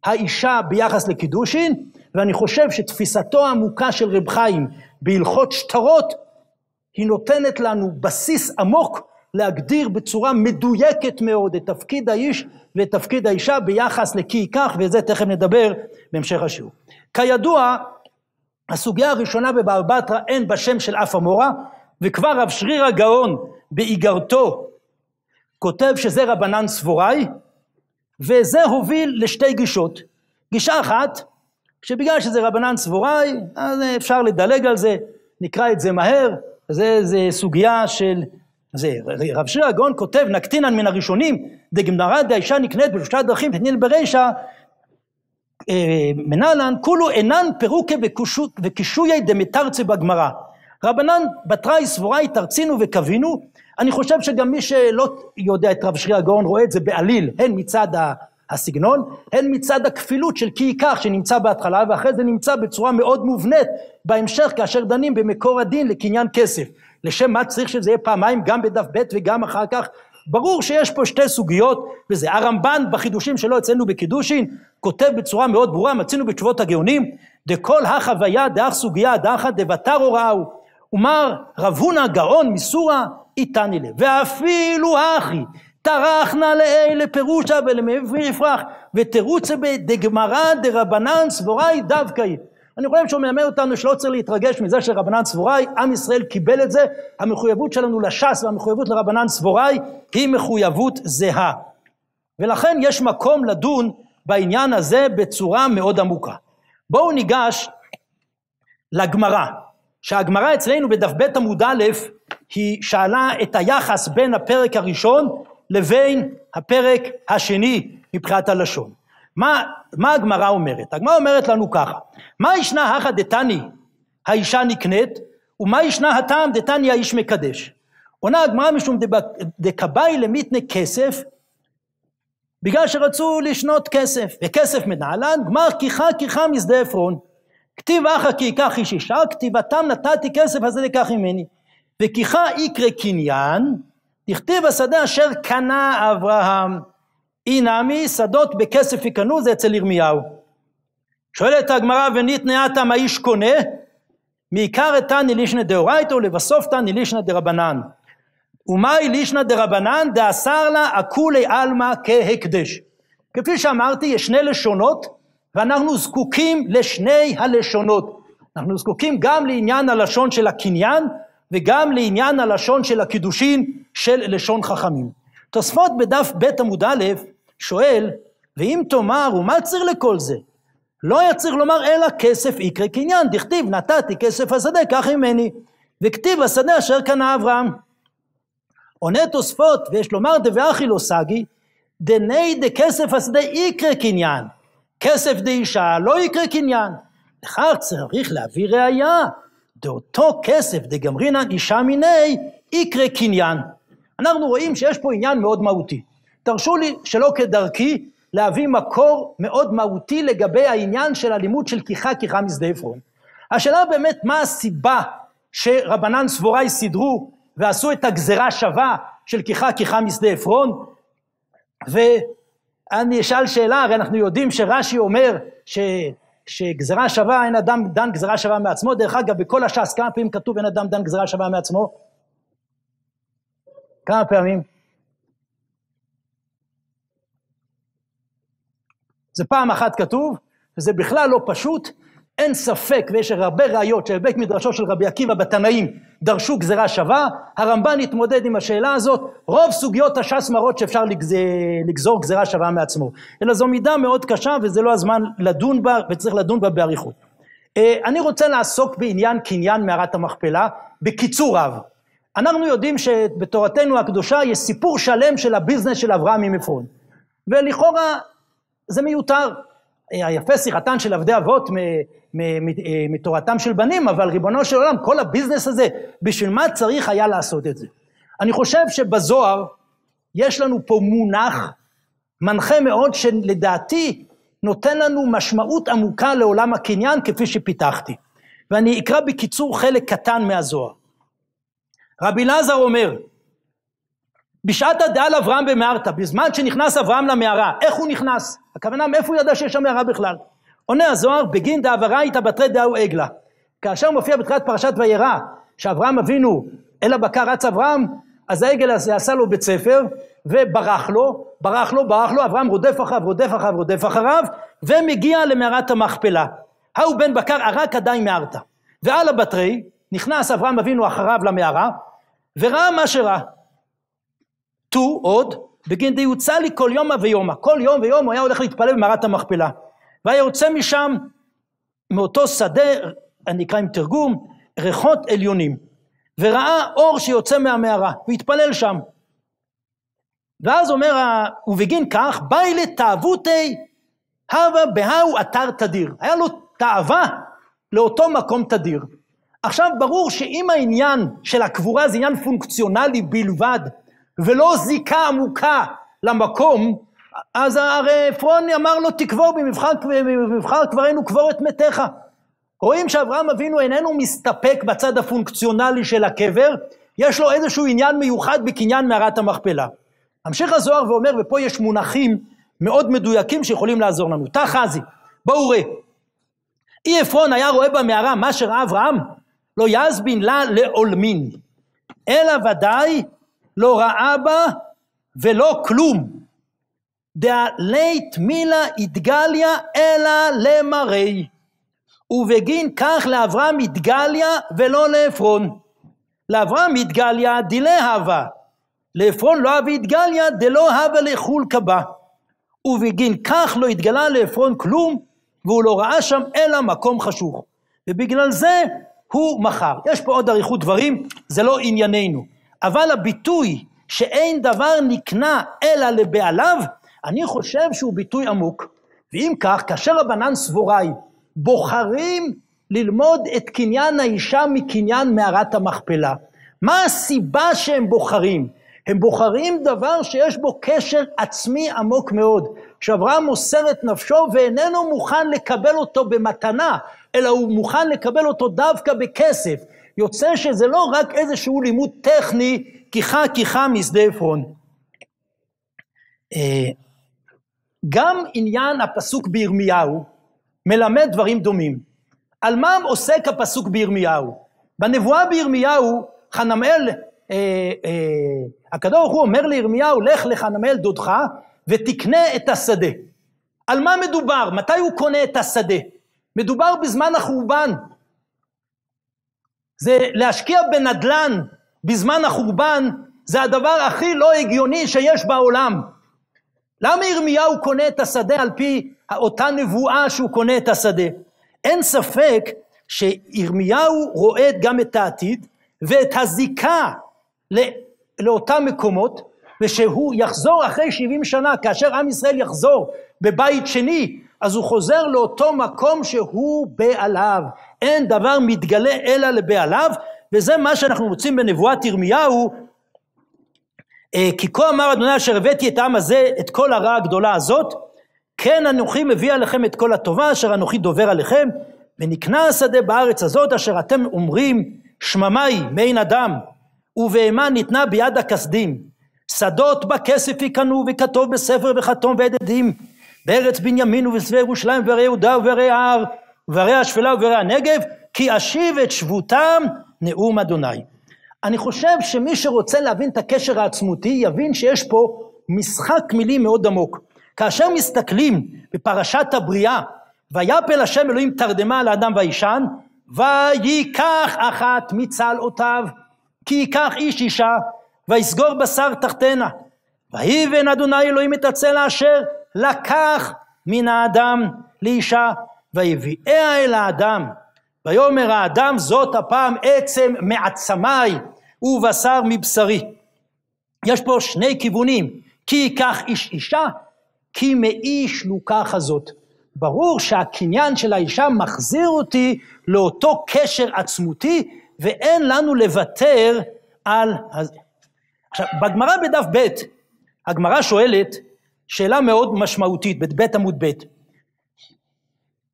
האישה ביחס לקידושין, ואני חושב שתפיסתו העמוקה של רב חיים בהלכות שטרות, היא נותנת לנו בסיס עמוק להגדיר בצורה מדויקת מאוד את תפקיד האיש ותפקיד האישה ביחס לכי ייקח, וזה תכף נדבר בהמשך השיעור. כידוע, הסוגיה הראשונה בבבא בתרא אין בשם של אף המורה, וכבר רב שריר הגאון באיגרתו כותב שזה רבנן סבוראי, וזה הוביל לשתי גישות. גישה אחת, שבגלל שזה רבנן סבוראי, אז אפשר לדלג על זה, נקרא את זה מהר, זה, זה סוגיה של זה, רב שיר הגאון כותב, נקטינן מן הראשונים, דגמרא דאישה נקנית בשלושה דרכים, פנין ברישא, אה, מנהלן, כולו אינן פירוקי וקישויי דמתרצה בגמרא. רבנן בתראי סבוראי תרצינו וקווינו, אני חושב שגם מי שלא יודע את רב שרי הגאון רואה את זה בעליל, הן מצד הסגנון, הן מצד הכפילות של כי ייקח שנמצא בהתחלה ואחרי זה נמצא בצורה מאוד מובנית בהמשך כאשר דנים במקור הדין לקניין כסף. לשם מה צריך שזה יהיה פעמיים גם בדף ב' וגם אחר כך? ברור שיש פה שתי סוגיות, וזה הרמב"ן בחידושים שלו אצלנו בקידושין, כותב בצורה מאוד ברורה, מצינו בתשובות הגאונים, דכל החוויה דאך סוגיה דאך דבתר הוראהו ומר רב הונא גאון מסורה איתני לב, ואפילו אחי טרחנה לאלה פירושה ולמפרח, ותירוצה בדגמרא דרבנן סבורי דווקא היא. אני חושב שהוא מלמד אותנו שלא צריך להתרגש מזה שרבנן סבוראי, עם ישראל קיבל את זה, המחויבות שלנו לש"ס והמחויבות לרבנן סבוראי היא מחויבות זהה. ולכן יש מקום לדון בעניין הזה בצורה מאוד עמוקה. בואו ניגש לגמרא, שהגמרא אצלנו בדף ב' עמוד א', היא שאלה את היחס בין הפרק הראשון לבין הפרק השני מבחינת הלשון. מה מה הגמרא אומרת? הגמרא אומרת לנו ככה, מה ישנה הכא דתני האישה נקנית, ומה ישנה הטעם דתני האיש מקדש. עונה הגמרא משום דקבאי למיתנה כסף, בגלל שרצו לשנות כסף, וכסף מנהלן, גמר כיחה כיחה משדה עפרון. כתיב אחא כי ייקח איש אישה, כתיבתם נתתי כסף הזה לקח ממני. וכיחה יקרה קניין, תכתיב השדה אשר קנה אברהם. אי נמי שדות בכסף יקנו, זה אצל ירמיהו. שואלת הגמרא וניתנה אתם האיש קונה, מעיקר תני לישנא דאורייתא ולבסוף תני לישנא דרבנן. ומאי לישנא דרבנן דאסר לה אכולי עלמא כהקדש. כפי שאמרתי, יש שני לשונות, ואנחנו זקוקים לשני הלשונות. אנחנו זקוקים גם לעניין הלשון של הקניין, וגם לעניין הלשון של הקידושין של לשון חכמים. תוספות בדף ב' עמוד א' שואל, ואם תאמר, ומה צריך לכל זה? לא היה צריך לומר אלא כסף יקרה קניין, דכתיב נתתי כסף השדה, קח ממני. וכתיב השדה אשר קנה אברהם. עונה תוספות, ויש לומר דבאחי לא סגי, דני דכסף השדה יקרה קניין. כסף דאישה לא יקרה קניין. לכך צריך להביא ראייה. דאותו כסף דגמרינן אישה מיני יקרה קניין. אנחנו רואים שיש פה עניין מאוד מהותי. תרשו לי שלא כדרכי להביא מקור מאוד מהותי לגבי העניין של הלימוד של כיחה כיחה משדה עפרון. השאלה באמת מה הסיבה שרבנן סבוראי סידרו ועשו את הגזרה שווה של כיחה כיחה משדה עפרון, ואני אשאל שאלה, הרי אנחנו יודעים שרש"י אומר ש... שגזרה שווה, אין אדם דן גזרה שווה מעצמו, דרך אגב בכל הש"ס כמה פעמים כתוב אין אדם דן גזרה שווה מעצמו? כמה פעמים? זה פעם אחת כתוב, וזה בכלל לא פשוט. אין ספק, ויש הרבה ראיות שבבית מדרשו של רבי עקיבא בתנאים דרשו גזירה שווה, הרמב"ן התמודד עם השאלה הזאת, רוב סוגיות הש"ס מראות שאפשר לגזור גזירה שווה מעצמו. אלא זו מידה מאוד קשה וזה לא הזמן לדון בה, וצריך לדון בה באריכות. אה, אני רוצה לעסוק בעניין קניין מערת המכפלה, בקיצור רב. אנחנו יודעים שבתורתנו הקדושה יש סיפור שלם של הביזנס של אברהם עם עפרון. ולכאורה זה מיותר. יפה שיחתן של עבדי אבות אה, מתורתם של בנים, אבל ריבונו של עולם, כל הביזנס הזה, בשביל מה צריך היה לעשות את זה? אני חושב שבזוהר יש לנו פה מונח מנחה מאוד שלדעתי נותן לנו משמעות עמוקה לעולם הקניין כפי שפיתחתי. ואני אקרא בקיצור חלק קטן מהזוהר. רבי אלעזר אומר, בשעת הדעה לאברהם במערתא, בזמן שנכנס אברהם למערה, איך הוא נכנס? הכוונה, מאיפה הוא ידע שיש שם מערה בכלל? עונה הזוהר, בגין דעברה איתה בתרי דאו עגלה. כאשר מופיע בתחילת פרשת וירא, שאברהם אבינו, אל הבקר רץ אברהם, אז העגל הזה עשה לו בית ספר, וברח לו, ברח לו, ברח לו, אברהם רודף אחריו, רודף אחריו, רודף אחריו, ומגיע למערת המכפלה. ההוא בן בקר ערק עדיין מערתא. ועל הבתרי, נכנס אברהם אבינו אחריו למערה, וראה מה שראה. תו עוד, בגין דיוצא לי כל יומא ויומא. כל יום ויום הוא היה הולך להתפלל במערת המכפלה. והיה יוצא משם, מאותו שדה, אני אקרא עם תרגום, ריחות עליונים. וראה אור שיוצא מהמערה, והתפלל שם. ואז אומר, ובגין כך, באי לתאוותי הווה בהאו אתר תדיר. היה לו תאווה לאותו מקום תדיר. עכשיו, ברור שאם העניין של הקבורה זה עניין פונקציונלי בלבד, ולא זיקה עמוקה למקום, אז הרי עפרון אמר לו, תקבור במבחר במבחר קברנו קבור את מתיך. רואים שאברהם אבינו איננו מסתפק בצד הפונקציונלי של הקבר, יש לו איזשהו עניין מיוחד בקניין מערת המכפלה. ממשיך הזוהר ואומר, ופה יש מונחים מאוד מדויקים שיכולים לעזור לנו. תא חזי, בואו ראה. אי עפרון היה רואה במערה מה שראה אברהם, לא יזבין לה לעולמין, אלא ודאי לא ראה בה ולא כלום. דלית מילה איתגליה אלא למראי, ובגין כך לאברהם איתגליה ולא לעפרון. לאברהם איתגליה דילה הווה, לעפרון לא אבי איתגליה דלא הווה לחול כבה. ובגין כך לא התגלה לעפרון כלום, והוא לא ראה שם אלא מקום חשוך. ובגלל זה הוא מחר. יש פה עוד אריכות דברים, זה לא ענייננו. אבל הביטוי שאין דבר נקנה אלא לבעליו, אני חושב שהוא ביטוי עמוק. ואם כך, כאשר רבנן סבוראי בוחרים ללמוד את קניין האישה מקניין מערת המכפלה, מה הסיבה שהם בוחרים? הם בוחרים דבר שיש בו קשר עצמי עמוק מאוד, שאברהם מוסר את נפשו ואיננו מוכן לקבל אותו במתנה, אלא הוא מוכן לקבל אותו דווקא בכסף. יוצא שזה לא רק איזשהו לימוד טכני, כיחה כיחה משדה עפרון. אה, גם עניין הפסוק בירמיהו מלמד דברים דומים. על מה עוסק הפסוק בירמיהו? בנבואה בירמיהו, חנמאל, אה, אה, הקדוש ברוך הוא אומר לירמיהו, לך לחנמאל דודך ותקנה את השדה. על מה מדובר? מתי הוא קונה את השדה? מדובר בזמן החורבן. זה להשקיע בנדל"ן בזמן החורבן, זה הדבר הכי לא הגיוני שיש בעולם. למה ירמיהו קונה את השדה על פי אותה נבואה שהוא קונה את השדה? אין ספק שירמיהו רואה גם את העתיד ואת הזיקה לאותם מקומות, ושהוא יחזור אחרי 70 שנה, כאשר עם ישראל יחזור בבית שני אז הוא חוזר לאותו מקום שהוא בעליו. אין דבר מתגלה אלא לבעליו, וזה מה שאנחנו מוצאים בנבואת ירמיהו, אה, כי כה אמר אדוני אשר הבאתי את העם הזה, את כל הרעה הגדולה הזאת, כן אנוכי מביא עליכם את כל הטובה אשר אנוכי דובר עליכם, ונקנה השדה בארץ הזאת אשר אתם אומרים שממה היא מעין אדם, ובהמה ניתנה ביד הכסדים, שדות בכסף יקנו וכתוב בספר וכתום ועד עדים בארץ בנימין ובשבי ירושלים ובערי יהודה ובערי ההר ובערי השפלה ובערי הנגב, כי אשיב את שבותם נאום אדוני. אני חושב שמי שרוצה להבין את הקשר העצמותי, יבין שיש פה משחק מילים מאוד עמוק. כאשר מסתכלים בפרשת הבריאה, ויפל השם אלוהים תרדמה על האדם והאישן, ויקח אחת מצל אותיו כי ייקח איש אישה, ויסגור בשר תחתנה. ויבן אדוני אלוהים את הצלע אשר לקח מן האדם לאישה ויביאה אל האדם. ויאמר האדם זאת הפעם עצם מעצמיי ובשר מבשרי. יש פה שני כיוונים, כי ייקח איש אישה, כי מאיש לוקח הזאת. ברור שהקניין של האישה מחזיר אותי לאותו קשר עצמותי, ואין לנו לוותר על... עכשיו, בגמרא בדף ב', הגמרא שואלת, שאלה מאוד משמעותית, ב' עמוד ב'.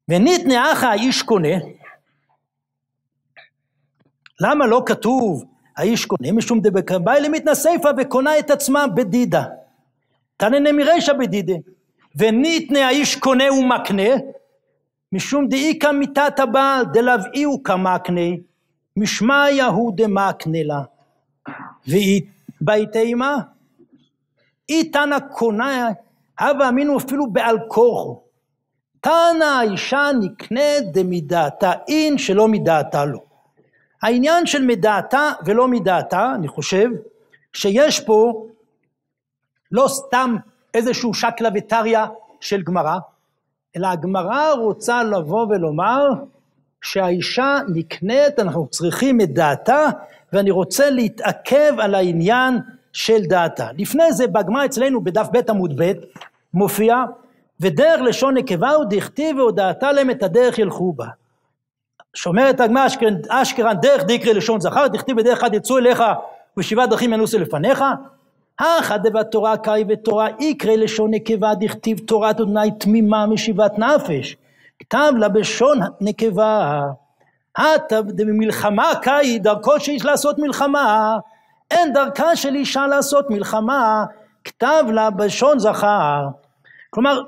ונתנעך האיש קונה, למה לא כתוב האיש קונה? משום דבקרביילי מתנסיפה וקונה את עצמה בדידה. תננה מרישא בדידה. וניתנה האיש קונה ומקנה, משום דאיכא מיתת הבעל דלאו דלבאיהו כמקנה, משמע יהוא דמקנה לה. והיא ביתימה, היא תנא קונה הווה אמינו אפילו בעל כורחו. תנא האישה נקנה דמדעתה אין שלא מדעתה לא. העניין של מדעתה ולא מדעתה, אני חושב, שיש פה לא סתם איזשהו שקלא וטריא של גמרא, אלא הגמרא רוצה לבוא ולומר שהאישה נקנית, אנחנו צריכים את דעתה, ואני רוצה להתעכב על העניין של דעתה. לפני זה בגמרא אצלנו בדף ב' עמוד ב' מופיע ודרך לשון נקבה הוא דכתיב והודעתה להם את הדרך ילכו בה. שומרת הגמרא אשכרן, אשכרן דרך דקרי לשון זכר דכתיב בדרך אחד יצאו אליך ושבעה דרכים ינוסו לפניך הכא דבתורה קאי ותורה איקרי לשון נקבה דכתיב תורת אדוני תמימה משיבת נפש כתב לה בשון נקבה. הטה דמלחמה קאי דרכו שיש לעשות מלחמה אין דרכה של אישה לעשות מלחמה, כתב לה בלשון זכר. כלומר,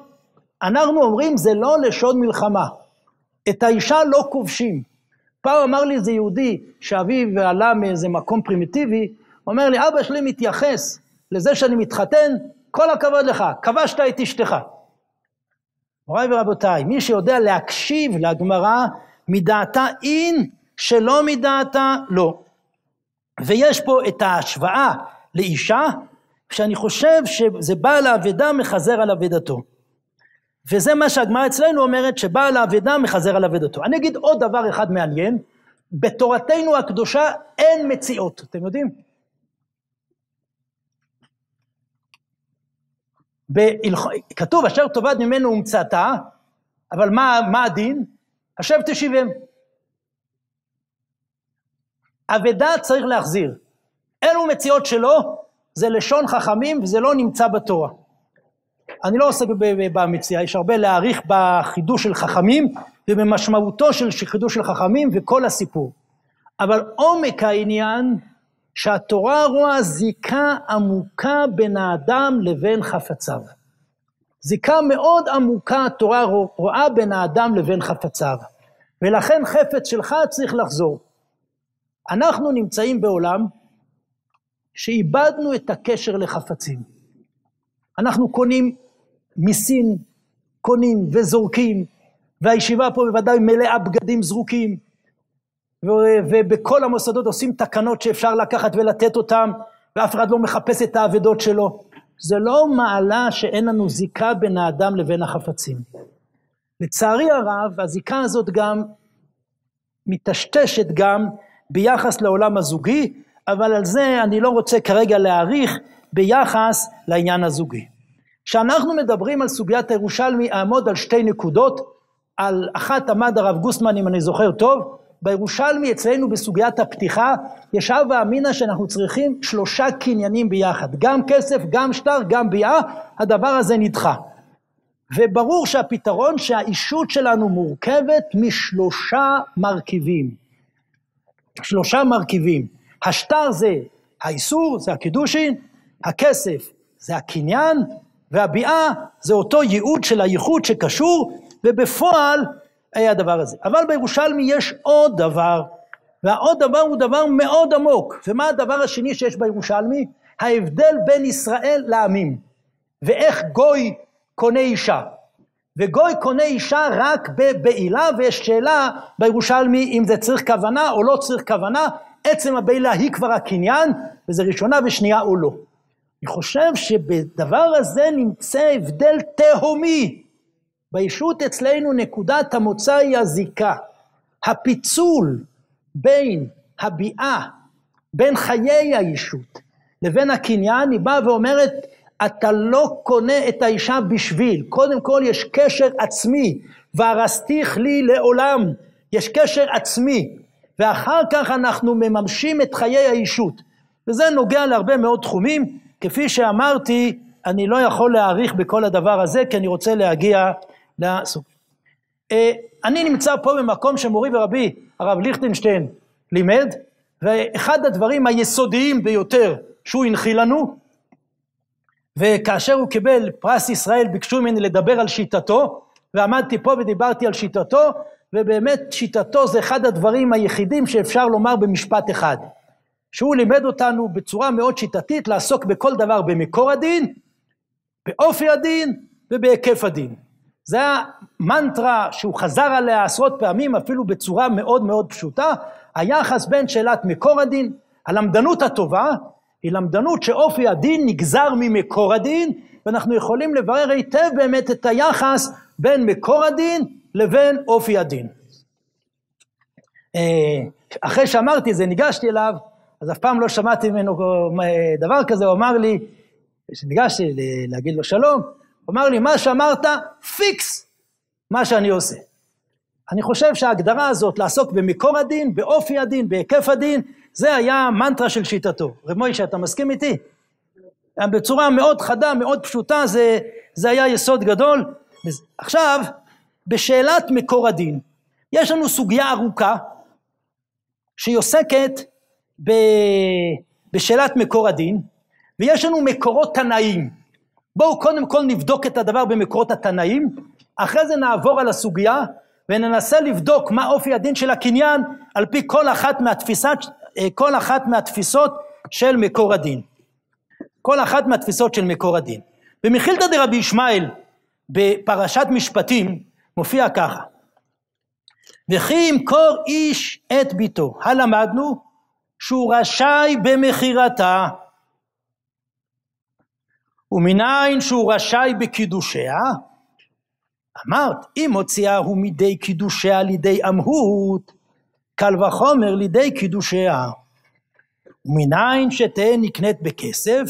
אנחנו אומרים זה לא לשון מלחמה. את האישה לא כובשים. פעם אמר לי איזה יהודי שאביו עלה מאיזה מקום פרימיטיבי, הוא אומר לי, אבא שלי מתייחס לזה שאני מתחתן, כל הכבוד לך, כבשת את אשתך. מוריי ורבותיי, מי שיודע להקשיב לגמרא, מדעתה אין, שלא מדעתה לא. ויש פה את ההשוואה לאישה, שאני חושב שזה בעל האבדה מחזר על אבדתו. וזה מה שהגמרא אצלנו אומרת, שבעל האבדה מחזר על אבדתו. אני אגיד עוד דבר אחד מעניין, בתורתנו הקדושה אין מציאות, אתם יודעים? בהלכ... כתוב, אשר תאבד ממנו ומצאתה, אבל מה, מה הדין? השב תשיבם. אבדה צריך להחזיר. אלו מציאות שלו, זה לשון חכמים וזה לא נמצא בתורה. אני לא עוסק במציאה, יש הרבה להעריך בחידוש של חכמים ובמשמעותו של חידוש של חכמים וכל הסיפור. אבל עומק העניין שהתורה רואה זיקה עמוקה בין האדם לבין חפציו. זיקה מאוד עמוקה התורה רואה בין האדם לבין חפציו. ולכן חפץ שלך צריך לחזור. אנחנו נמצאים בעולם שאיבדנו את הקשר לחפצים. אנחנו קונים מסין, קונים וזורקים, והישיבה פה בוודאי מלאה בגדים זרוקים, ובכל המוסדות עושים תקנות שאפשר לקחת ולתת אותן, ואף אחד לא מחפש את האבדות שלו. זה לא מעלה שאין לנו זיקה בין האדם לבין החפצים. לצערי הרב, הזיקה הזאת גם מטשטשת גם ביחס לעולם הזוגי, אבל על זה אני לא רוצה כרגע להעריך ביחס לעניין הזוגי. כשאנחנו מדברים על סוגיית הירושלמי, אעמוד על שתי נקודות, על אחת עמד הרב גוסמן, אם אני זוכר טוב, בירושלמי אצלנו בסוגיית הפתיחה, יש אבה אמינא שאנחנו צריכים שלושה קניינים ביחד, גם כסף, גם שטר, גם ביאה, הדבר הזה נדחה. וברור שהפתרון שהאישות שלנו מורכבת משלושה מרכיבים. שלושה מרכיבים. השטר זה האיסור, זה הקידושין, הכסף זה הקניין, והביאה זה אותו ייעוד של הייחוד שקשור, ובפועל היה הדבר הזה. אבל בירושלמי יש עוד דבר, והעוד דבר הוא דבר מאוד עמוק. ומה הדבר השני שיש בירושלמי? ההבדל בין ישראל לעמים, ואיך גוי קונה אישה. וגוי קונה אישה רק בבעילה, ויש שאלה בירושלמי אם זה צריך כוונה או לא צריך כוונה, עצם הבעילה היא כבר הקניין, וזה ראשונה ושנייה או לא. אני חושב שבדבר הזה נמצא הבדל תהומי. בישות אצלנו נקודת המוצא היא הזיקה. הפיצול בין הביאה, בין חיי הישות, לבין הקניין, היא באה ואומרת, אתה לא קונה את האישה בשביל. קודם כל יש קשר עצמי, והרסתיך לי לעולם. יש קשר עצמי. ואחר כך אנחנו מממשים את חיי האישות. וזה נוגע להרבה מאוד תחומים. כפי שאמרתי, אני לא יכול להאריך בכל הדבר הזה, כי אני רוצה להגיע לסוף. אה, אני נמצא פה במקום שמורי ורבי, הרב ליכטנשטיין, לימד, ואחד הדברים היסודיים ביותר שהוא הנחיל לנו, וכאשר הוא קיבל פרס ישראל, ביקשו ממני לדבר על שיטתו, ועמדתי פה ודיברתי על שיטתו, ובאמת שיטתו זה אחד הדברים היחידים שאפשר לומר במשפט אחד. שהוא לימד אותנו בצורה מאוד שיטתית לעסוק בכל דבר במקור הדין, באופי הדין ובהיקף הדין. זה מנטרה שהוא חזר עליה עשרות פעמים, אפילו בצורה מאוד מאוד פשוטה, היחס בין שאלת מקור הדין, הלמדנות הטובה, היא למדנות שאופי הדין נגזר ממקור הדין, ואנחנו יכולים לברר היטב באמת את היחס בין מקור הדין לבין אופי הדין. אה, אחרי שאמרתי את זה, ניגשתי אליו, אז אף פעם לא שמעתי ממנו דבר כזה, הוא אמר לי, כשניגשתי להגיד לו שלום, הוא אמר לי, מה שאמרת, פיקס מה שאני עושה. אני חושב שההגדרה הזאת לעסוק במקור הדין, באופי הדין, בהיקף הדין, זה היה המנטרה של שיטתו. רב מוישה, אתה מסכים איתי? אה, בצורה מאוד חדה, מאוד פשוטה, זה, זה היה יסוד גדול. עכשיו, בשאלת מקור הדין, יש לנו סוגיה ארוכה שהיא עוסקת ב... בשאלת מקור הדין, ויש לנו מקורות תנאים. בואו קודם כל נבדוק את הדבר במקורות התנאים, אחרי זה נעבור על הסוגיה וננסה לבדוק מה אופי הדין של הקניין על פי כל אחת מהתפיסת, אה, כל אחת מהתפיסות של מקור הדין. כל אחת מהתפיסות של מקור הדין. במחילתא דרבי ישמעאל, בפרשת משפטים, מופיע ככה: וכי ימכור איש את ביתו. הלמדנו שהוא רשאי במכירתה. ומניין שהוא רשאי בקידושיה? אמרת, אם הוציאה הוא מידי קידושיה לידי עמהות, קל וחומר לידי קידושיה. ומניין שתהא נקנית בכסף?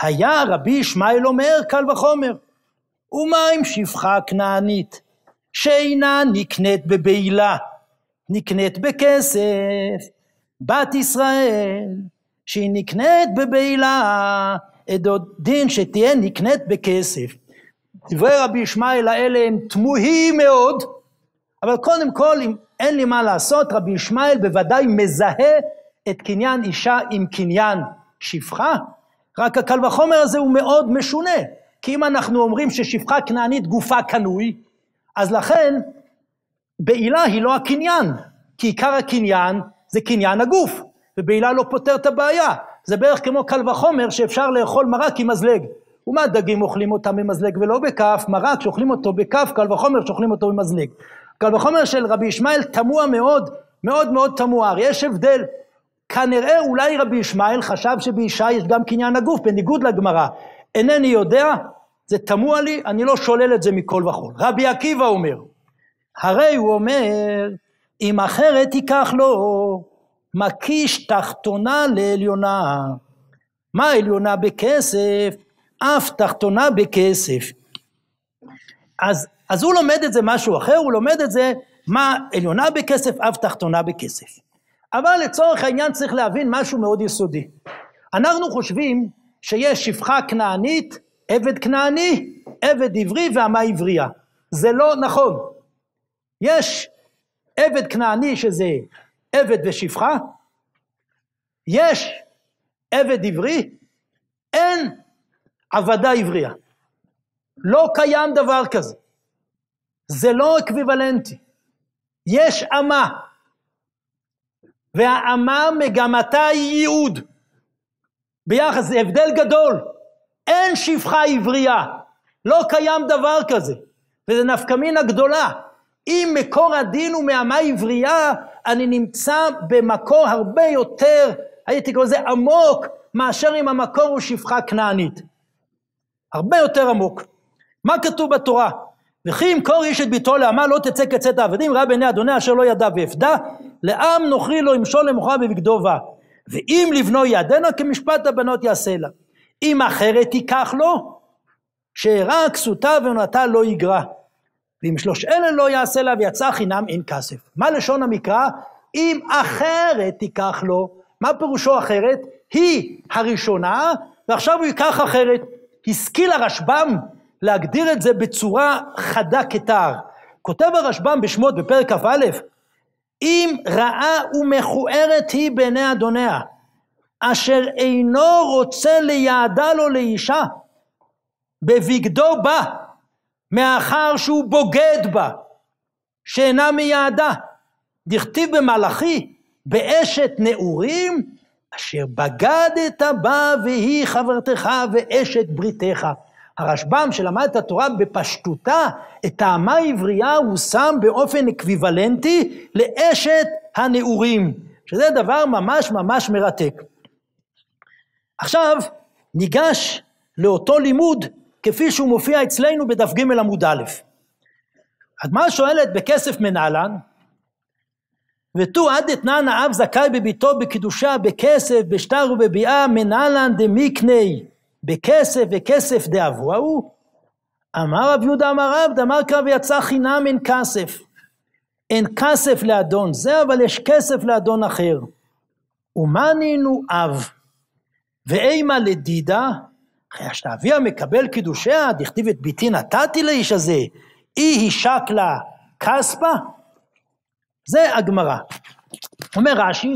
היה רבי ישמעאל אומר קל וחומר. ומה עם שפחה כנענית, שאינה נקנית בבהילה, נקנית בכסף, בת ישראל, שהיא נקנית בבהילה, עדות דין שתהיה נקנית בכסף. דברי רבי ישמעאל האלה הם תמוהים מאוד, אבל קודם כל, אם אין לי מה לעשות, רבי ישמעאל בוודאי מזהה את קניין אישה עם קניין שפחה, רק הקל וחומר הזה הוא מאוד משונה, כי אם אנחנו אומרים ששפחה כנענית גופה קנוי, אז לכן בעילה היא לא הקניין, כי עיקר הקניין זה קניין הגוף, ובעילה לא פותר את הבעיה. זה בערך כמו קל וחומר שאפשר לאכול מרק עם מזלג. ומה דגים אוכלים אותם במזלג ולא בכף, מרק שאוכלים אותו בכף, קל וחומר שאוכלים אותו במזלג. קל וחומר של רבי ישמעאל תמוה מאוד, מאוד מאוד תמוה. הרי יש הבדל. כנראה אולי רבי ישמעאל חשב שבאישה יש גם קניין הגוף, בניגוד לגמרא. אינני יודע, זה תמוה לי, אני לא שולל את זה מכל וכל. רבי עקיבא אומר, הרי הוא אומר, אם אחרת ייקח לו, מקיש תחתונה לעליונה. מה עליונה בכסף? אף תחתונה בכסף. אז אז הוא לומד את זה משהו אחר, הוא לומד את זה מה עליונה בכסף, אף תחתונה בכסף. אבל לצורך העניין צריך להבין משהו מאוד יסודי. אנחנו חושבים שיש שפחה כנענית, עבד כנעני, עבד עברי ועמה עברייה. זה לא נכון. יש עבד כנעני שזה עבד ושפחה, יש עבד עברי, אין עבדה עברייה. לא קיים דבר כזה. זה לא אקוויוולנטי. יש אמה, והאמה מגמתה היא ייעוד. ביחס, זה הבדל גדול. אין שפחה עברייה, לא קיים דבר כזה, וזה מינה גדולה. אם מקור הדין הוא מאמה עברייה, אני נמצא במקור הרבה יותר, הייתי קורא לזה עמוק, מאשר אם המקור הוא שפחה כנענית. הרבה יותר עמוק. מה כתוב בתורה? וכי ימכור איש את ביתו לעמה לא תצא כצאת העבדים, ראה בעיני אדוני אשר לא ידע ואפדה, לעם נוכרי לא ימשול למוכרה בבגדו בה. ואם לבנו יעדנה כמשפט הבנות יעשה לה. אם אחרת ייקח לו, שאירע כסותה ועונתה לא יגרע. ואם שלוש אלה לא יעשה לה ויצא חינם אין כסף. מה לשון המקרא? אם אחרת תיקח לו, מה פירושו אחרת? היא הראשונה, ועכשיו הוא ייקח אחרת. השכיל הרשב"ם להגדיר את זה בצורה חדה כתער. כותב הרשב"ם בשמות בפרק כ"א, אם רעה ומכוערת היא בעיני אדוניה, אשר אינו רוצה ליעדה לו לאישה, בבגדו בה, מאחר שהוא בוגד בה, שאינה מיעדה. דכתיב במלאכי, באשת נעורים, אשר בגדת בה והיא חברתך ואשת בריתך. הרשב"ם שלמד את התורה בפשטותה, את טעמה העברייה הוא שם באופן אקוויוולנטי לאשת הנעורים, שזה דבר ממש ממש מרתק. עכשיו ניגש לאותו לימוד כפי שהוא מופיע אצלנו בדף ג' עמוד א'. הגמרא שואלת בכסף מנהלן, ותו עד אתנן האב זכאי בביתו בקידושה בכסף בשטר ובביאה מנהלן דמיקני בכסף וכסף דאבו ההוא. אמר רב יהודה אמר רב, דמר קרא ויצא חינם אין כסף. אין כסף לאדון זה, אבל יש כסף לאדון אחר. ומנינו אב, ואימה לדידה, אחרי שאביה מקבל קידושיה, דכתיב את ביתי נתתי לאיש הזה, אי הישק לה כספה? זה הגמרא. אומר רש"י,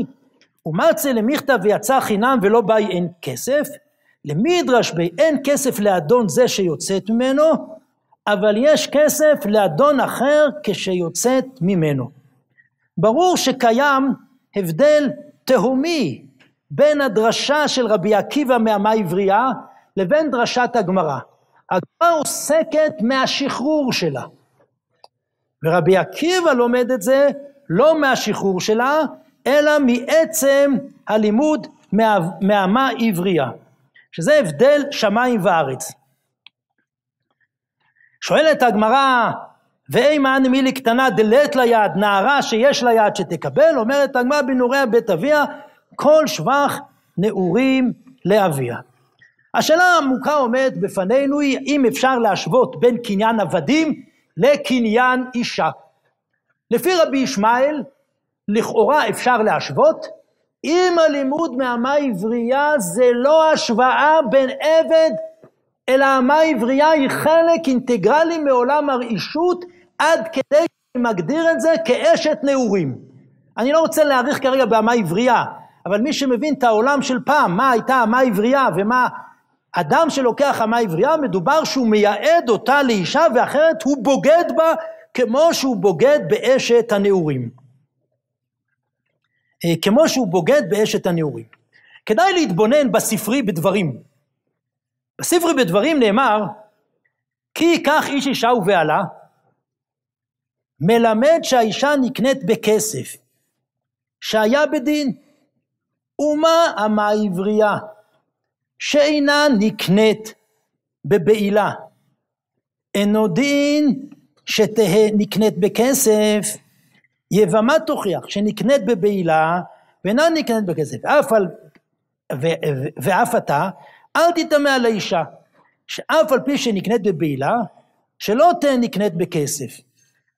ומצא למכתב ויצא חינם ולא בא אין כסף, למידרש בי אין כסף לאדון זה שיוצאת ממנו, אבל יש כסף לאדון אחר כשיוצאת ממנו. ברור שקיים הבדל תהומי בין הדרשה של רבי עקיבא מהמה עברייה לבין דרשת הגמרא. הגמרא עוסקת מהשחרור שלה, ורבי עקיבא לומד את זה לא מהשחרור שלה, אלא מעצם הלימוד מהמה עברייה. שזה הבדל שמיים וארץ. שואלת הגמרא, ואימן מילי קטנה דלת ליד, נערה שיש ליד שתקבל, אומרת הגמרא בנעוריה בית אביה, כל שבח נעורים לאביה. השאלה העמוקה עומדת בפנינו היא אם אפשר להשוות בין קניין עבדים לקניין אישה. לפי רבי ישמעאל, לכאורה אפשר להשוות, אם הלימוד מהמה עברייה זה לא השוואה בין עבד, אלא המה עברייה היא חלק אינטגרלי מעולם הרעישות עד כדי שאני מגדיר את זה כאשת נעורים. אני לא רוצה להאריך כרגע בהמה עברייה, אבל מי שמבין את העולם של פעם, מה הייתה המה עברייה ומה... אדם שלוקח המה עברייה, מדובר שהוא מייעד אותה לאישה ואחרת הוא בוגד בה כמו שהוא בוגד באשת הנעורים. אה, כמו שהוא בוגד באשת הנעורים. כדאי להתבונן בספרי בדברים. בספרי בדברים נאמר, כי ייקח איש אישה ובעלה, מלמד שהאישה נקנית בכסף, שהיה בדין, ומה אמה עברייה, שאינה נקנית בבעילה. אינו דין שתהא נקנית בכסף, יבמה תוכיח שנקנית בבהילה ואינה נקנית בכסף, אף על, ו, ו, ואף אתה, אל תטמא על האישה, שאף על פי שנקנית בבהילה, שלא תהיה נקנית בכסף.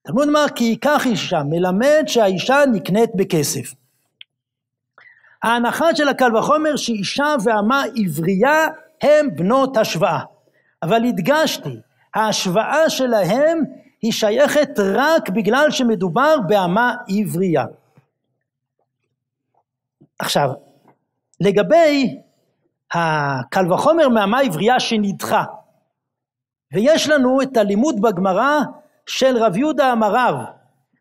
תלמוד מה כי ייקח אישה, מלמד שהאישה נקנית בכסף. ההנחה של הקל וחומר שאישה ואמה עברייה הם בנות השוואה. אבל הדגשתי, ההשוואה שלהם היא שייכת רק בגלל שמדובר באמה עברייה. עכשיו, לגבי הקל וחומר מאמה עברייה שנדחה, ויש לנו את הלימוד בגמרא של רב יהודה אמר רב,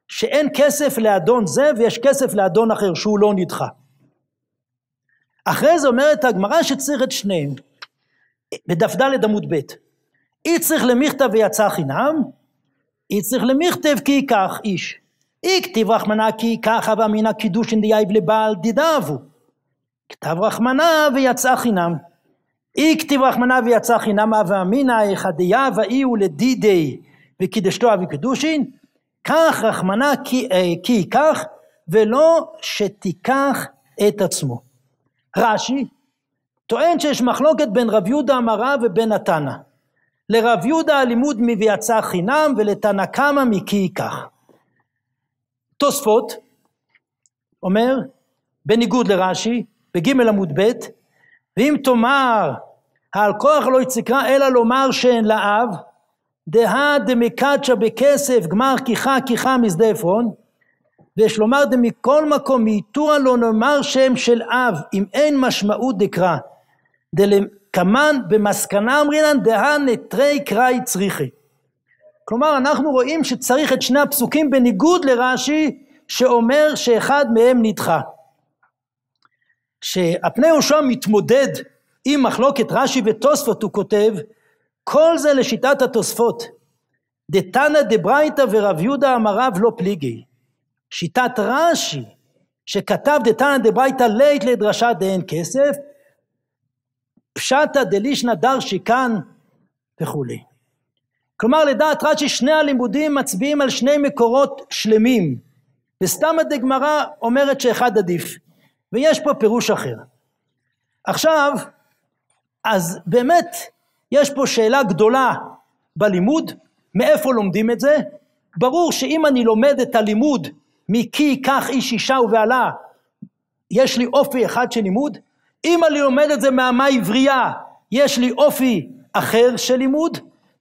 שאין כסף לאדון זה ויש כסף לאדון אחר שהוא לא נדחה. אחרי זה אומרת הגמרא שצריך את שניהם, בדף ד' עמוד ב'. אי צריך למיכתא ויצא חינם, איצריך למכתב כי ייקח איש. יכתיב רחמנה כי ייקח הווה מן אין דייב לבעל דידבו. כתב רחמנה ויצא חינם. יכתיב רחמנה ויצא חינם הווה אמינא יחדיה ואי הוא לדידי וקידשתו אבי קידושין. כך רחמנה כי, אה, כי ייקח ולא שתיקח את עצמו. רש"י טוען שיש מחלוקת בין רב יהודה המרה ובין התנא. לרב יהודה הלימוד מביאצה חינם ולתנא קמא מכי ייקח. תוספות אומר, בניגוד לרש"י, בג' עמוד ב', ואם תאמר, העל כוח לא יצקרה אלא לומר שאין לאב, דהא דמקדשה בכסף גמר כיחה כיחה משדה עפרון, ויש לומר דמכל מקום מאיתורא לא נאמר שם של אב, אם אין משמעות דקרא. כמן במסקנה אמרינן דהא נטרי קראי צריכי. כלומר אנחנו רואים שצריך את שני הפסוקים בניגוד לרש"י שאומר שאחד מהם נדחה. כשהפני יהושע מתמודד עם מחלוקת רש"י ותוספות הוא כותב כל זה לשיטת התוספות דתנא דברייתא ורב יהודה אמר רב לא פליגי שיטת רש"י שכתב דתנא דברייתא לית לדרשה דאין כסף פשטה דרשי כאן וכולי. כלומר לדעת רש"י שני הלימודים מצביעים על שני מקורות שלמים, וסתמא דגמרא אומרת שאחד עדיף, ויש פה פירוש אחר. עכשיו, אז באמת יש פה שאלה גדולה בלימוד, מאיפה לומדים את זה? ברור שאם אני לומד את הלימוד מכי כך איש אישה ובעלה, יש לי אופי אחד של לימוד, אם אני לומד את זה מהמה עברייה, יש לי אופי אחר של לימוד,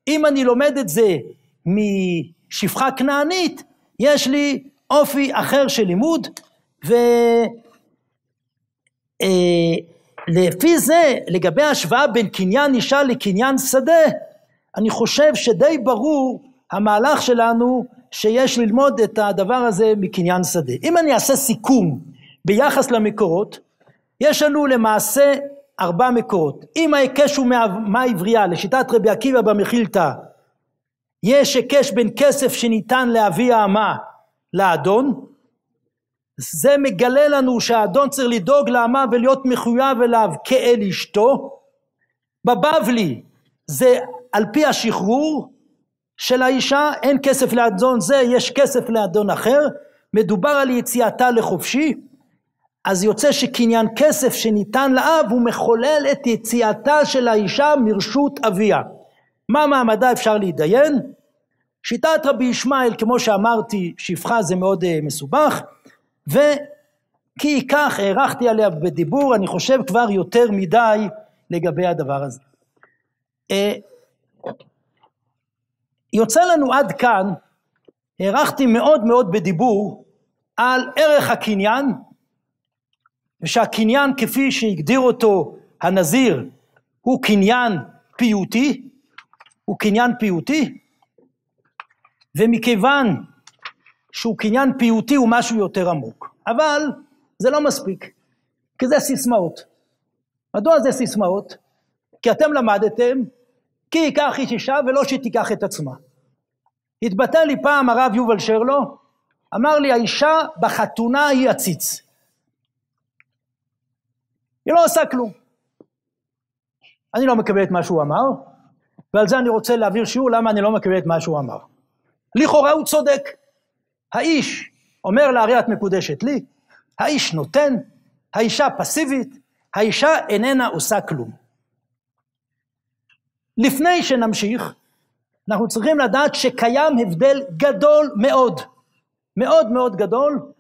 אם אני לומד את זה משפחה כנענית, יש לי אופי אחר של לימוד, ולפי אה, זה, לגבי השוואה בין קניין אישה לקניין שדה, אני חושב שדי ברור המהלך שלנו שיש ללמוד את הדבר הזה מקניין שדה. אם אני אעשה סיכום ביחס למקורות, יש לנו למעשה ארבע מקורות. אם ההיקש הוא מה עברייה, לשיטת רבי עקיבא במחילתא, יש היקש בין כסף שניתן לאבי האמה לאדון, זה מגלה לנו שהאדון צריך לדאוג לאמה ולהיות מחויב אליו כאל אשתו. בבבלי זה על פי השחרור של האישה, אין כסף לאדון זה, יש כסף לאדון אחר, מדובר על יציאתה לחופשי. אז יוצא שקניין כסף שניתן לאב הוא מחולל את יציאתה של האישה מרשות אביה. מה מעמדה אפשר להתדיין? שיטת רבי ישמעאל, כמו שאמרתי, שפחה זה מאוד uh, מסובך, וכי כך הארכתי עליה בדיבור, אני חושב כבר יותר מדי לגבי הדבר הזה. Uh, יוצא לנו עד כאן, הארכתי מאוד מאוד בדיבור על ערך הקניין, ושהקניין כפי שהגדיר אותו הנזיר הוא קניין פיוטי, הוא קניין פיוטי, ומכיוון שהוא קניין פיוטי הוא משהו יותר עמוק. אבל זה לא מספיק, כי זה סיסמאות. מדוע זה סיסמאות? כי אתם למדתם, כי ייקח איש אישה ולא שתיקח את עצמה. התבטא לי פעם הרב יובל שרלו, אמר לי, האישה בחתונה היא עציץ. היא לא עושה כלום. אני לא מקבל את מה שהוא אמר, ועל זה אני רוצה להעביר שיעור למה אני לא מקבל את מה שהוא אמר. לכאורה הוא צודק. האיש אומר לאריה את מקודשת לי, האיש נותן, האישה פסיבית, האישה איננה עושה כלום. לפני שנמשיך, אנחנו צריכים לדעת שקיים הבדל גדול מאוד, מאוד מאוד גדול,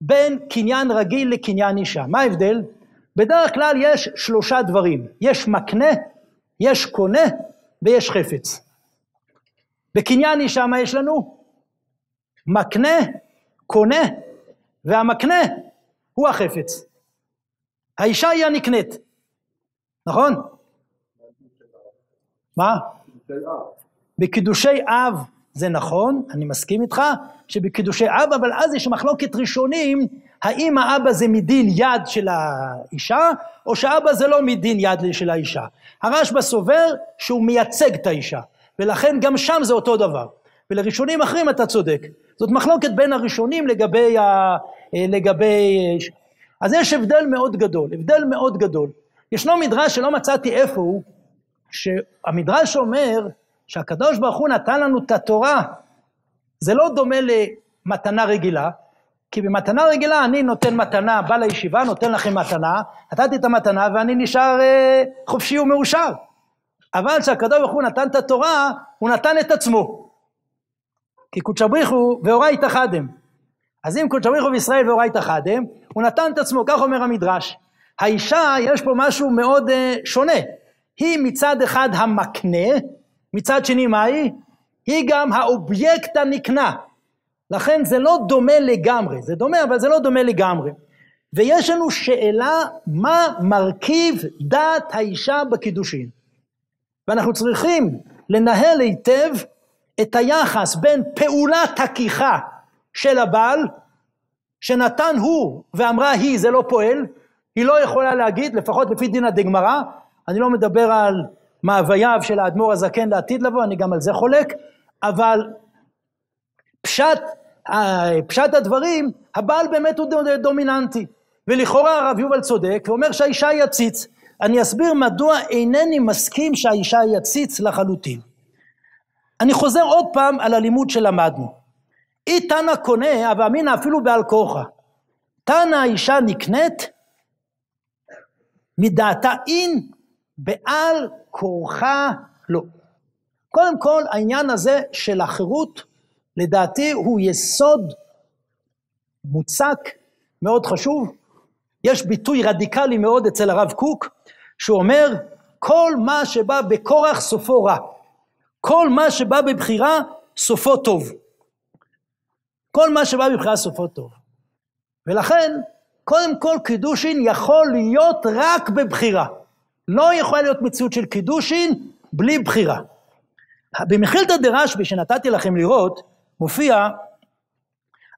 בין קניין רגיל לקניין אישה. מה ההבדל? בדרך כלל יש שלושה דברים, יש מקנה, יש קונה ויש חפץ. בקנייני שמה יש לנו מקנה, קונה, והמקנה הוא החפץ. האישה היא הנקנית, נכון? מה? בקידושי אב זה נכון, אני מסכים איתך, שבקידושי אב, אבל אז יש מחלוקת ראשונים האם האבא זה מדין יד של האישה, או שאבא זה לא מדין יד של האישה. הרשב"א סובר שהוא מייצג את האישה, ולכן גם שם זה אותו דבר. ולראשונים אחרים אתה צודק. זאת מחלוקת בין הראשונים לגבי ה... אה, לגבי... אה, אז יש הבדל מאוד גדול, הבדל מאוד גדול. ישנו מדרש שלא מצאתי איפה הוא, שהמדרש אומר שהקדוש ברוך הוא נתן לנו את התורה. זה לא דומה למתנה רגילה, כי במתנה רגילה אני נותן מתנה, בא לישיבה, נותן לכם מתנה, נתתי את המתנה ואני נשאר אה, חופשי ומאושר. אבל כשהקדוש ברוך הוא נתן את התורה, הוא נתן את עצמו. כי קודשא בריך הוא ואורייתא חדם. אז אם קודשא בריך הוא וישראל ואורייתא חדם, הוא נתן את עצמו, כך אומר המדרש. האישה, יש פה משהו מאוד אה, שונה. היא מצד אחד המקנה, מצד שני מה היא? היא גם האובייקט הנקנה. לכן זה לא דומה לגמרי, זה דומה אבל זה לא דומה לגמרי. ויש לנו שאלה מה מרכיב דעת האישה בקידושין. ואנחנו צריכים לנהל היטב את היחס בין פעולת הכיחה של הבעל, שנתן הוא ואמרה היא זה לא פועל, היא לא יכולה להגיד, לפחות לפי דינא דגמרא, אני לא מדבר על מאווייו של האדמו"ר הזקן לעתיד לבוא, אני גם על זה חולק, אבל פשט פשט הדברים, הבעל באמת הוא דומיננטי. ולכאורה הרב יובל צודק, ואומר שהאישה היא עציץ. אני אסביר מדוע אינני מסכים שהאישה היא עציץ לחלוטין. אני חוזר עוד פעם על הלימוד שלמדנו. אי תנא קונה, אבא אמינא אפילו בעל כורחה. תנא האישה נקנית מדעתה אין, בעל כורחה לא. קודם כל, העניין הזה של החירות לדעתי הוא יסוד מוצק מאוד חשוב. יש ביטוי רדיקלי מאוד אצל הרב קוק, שהוא אומר, כל מה שבא בכורח סופו רע. כל מה שבא בבחירה סופו טוב. כל מה שבא בבחירה סופו טוב. ולכן, קודם כל קידושין יכול להיות רק בבחירה. לא יכולה להיות מציאות של קידושין בלי בחירה. במכילתא דרשב"י, שנתתי לכם לראות, מופיע,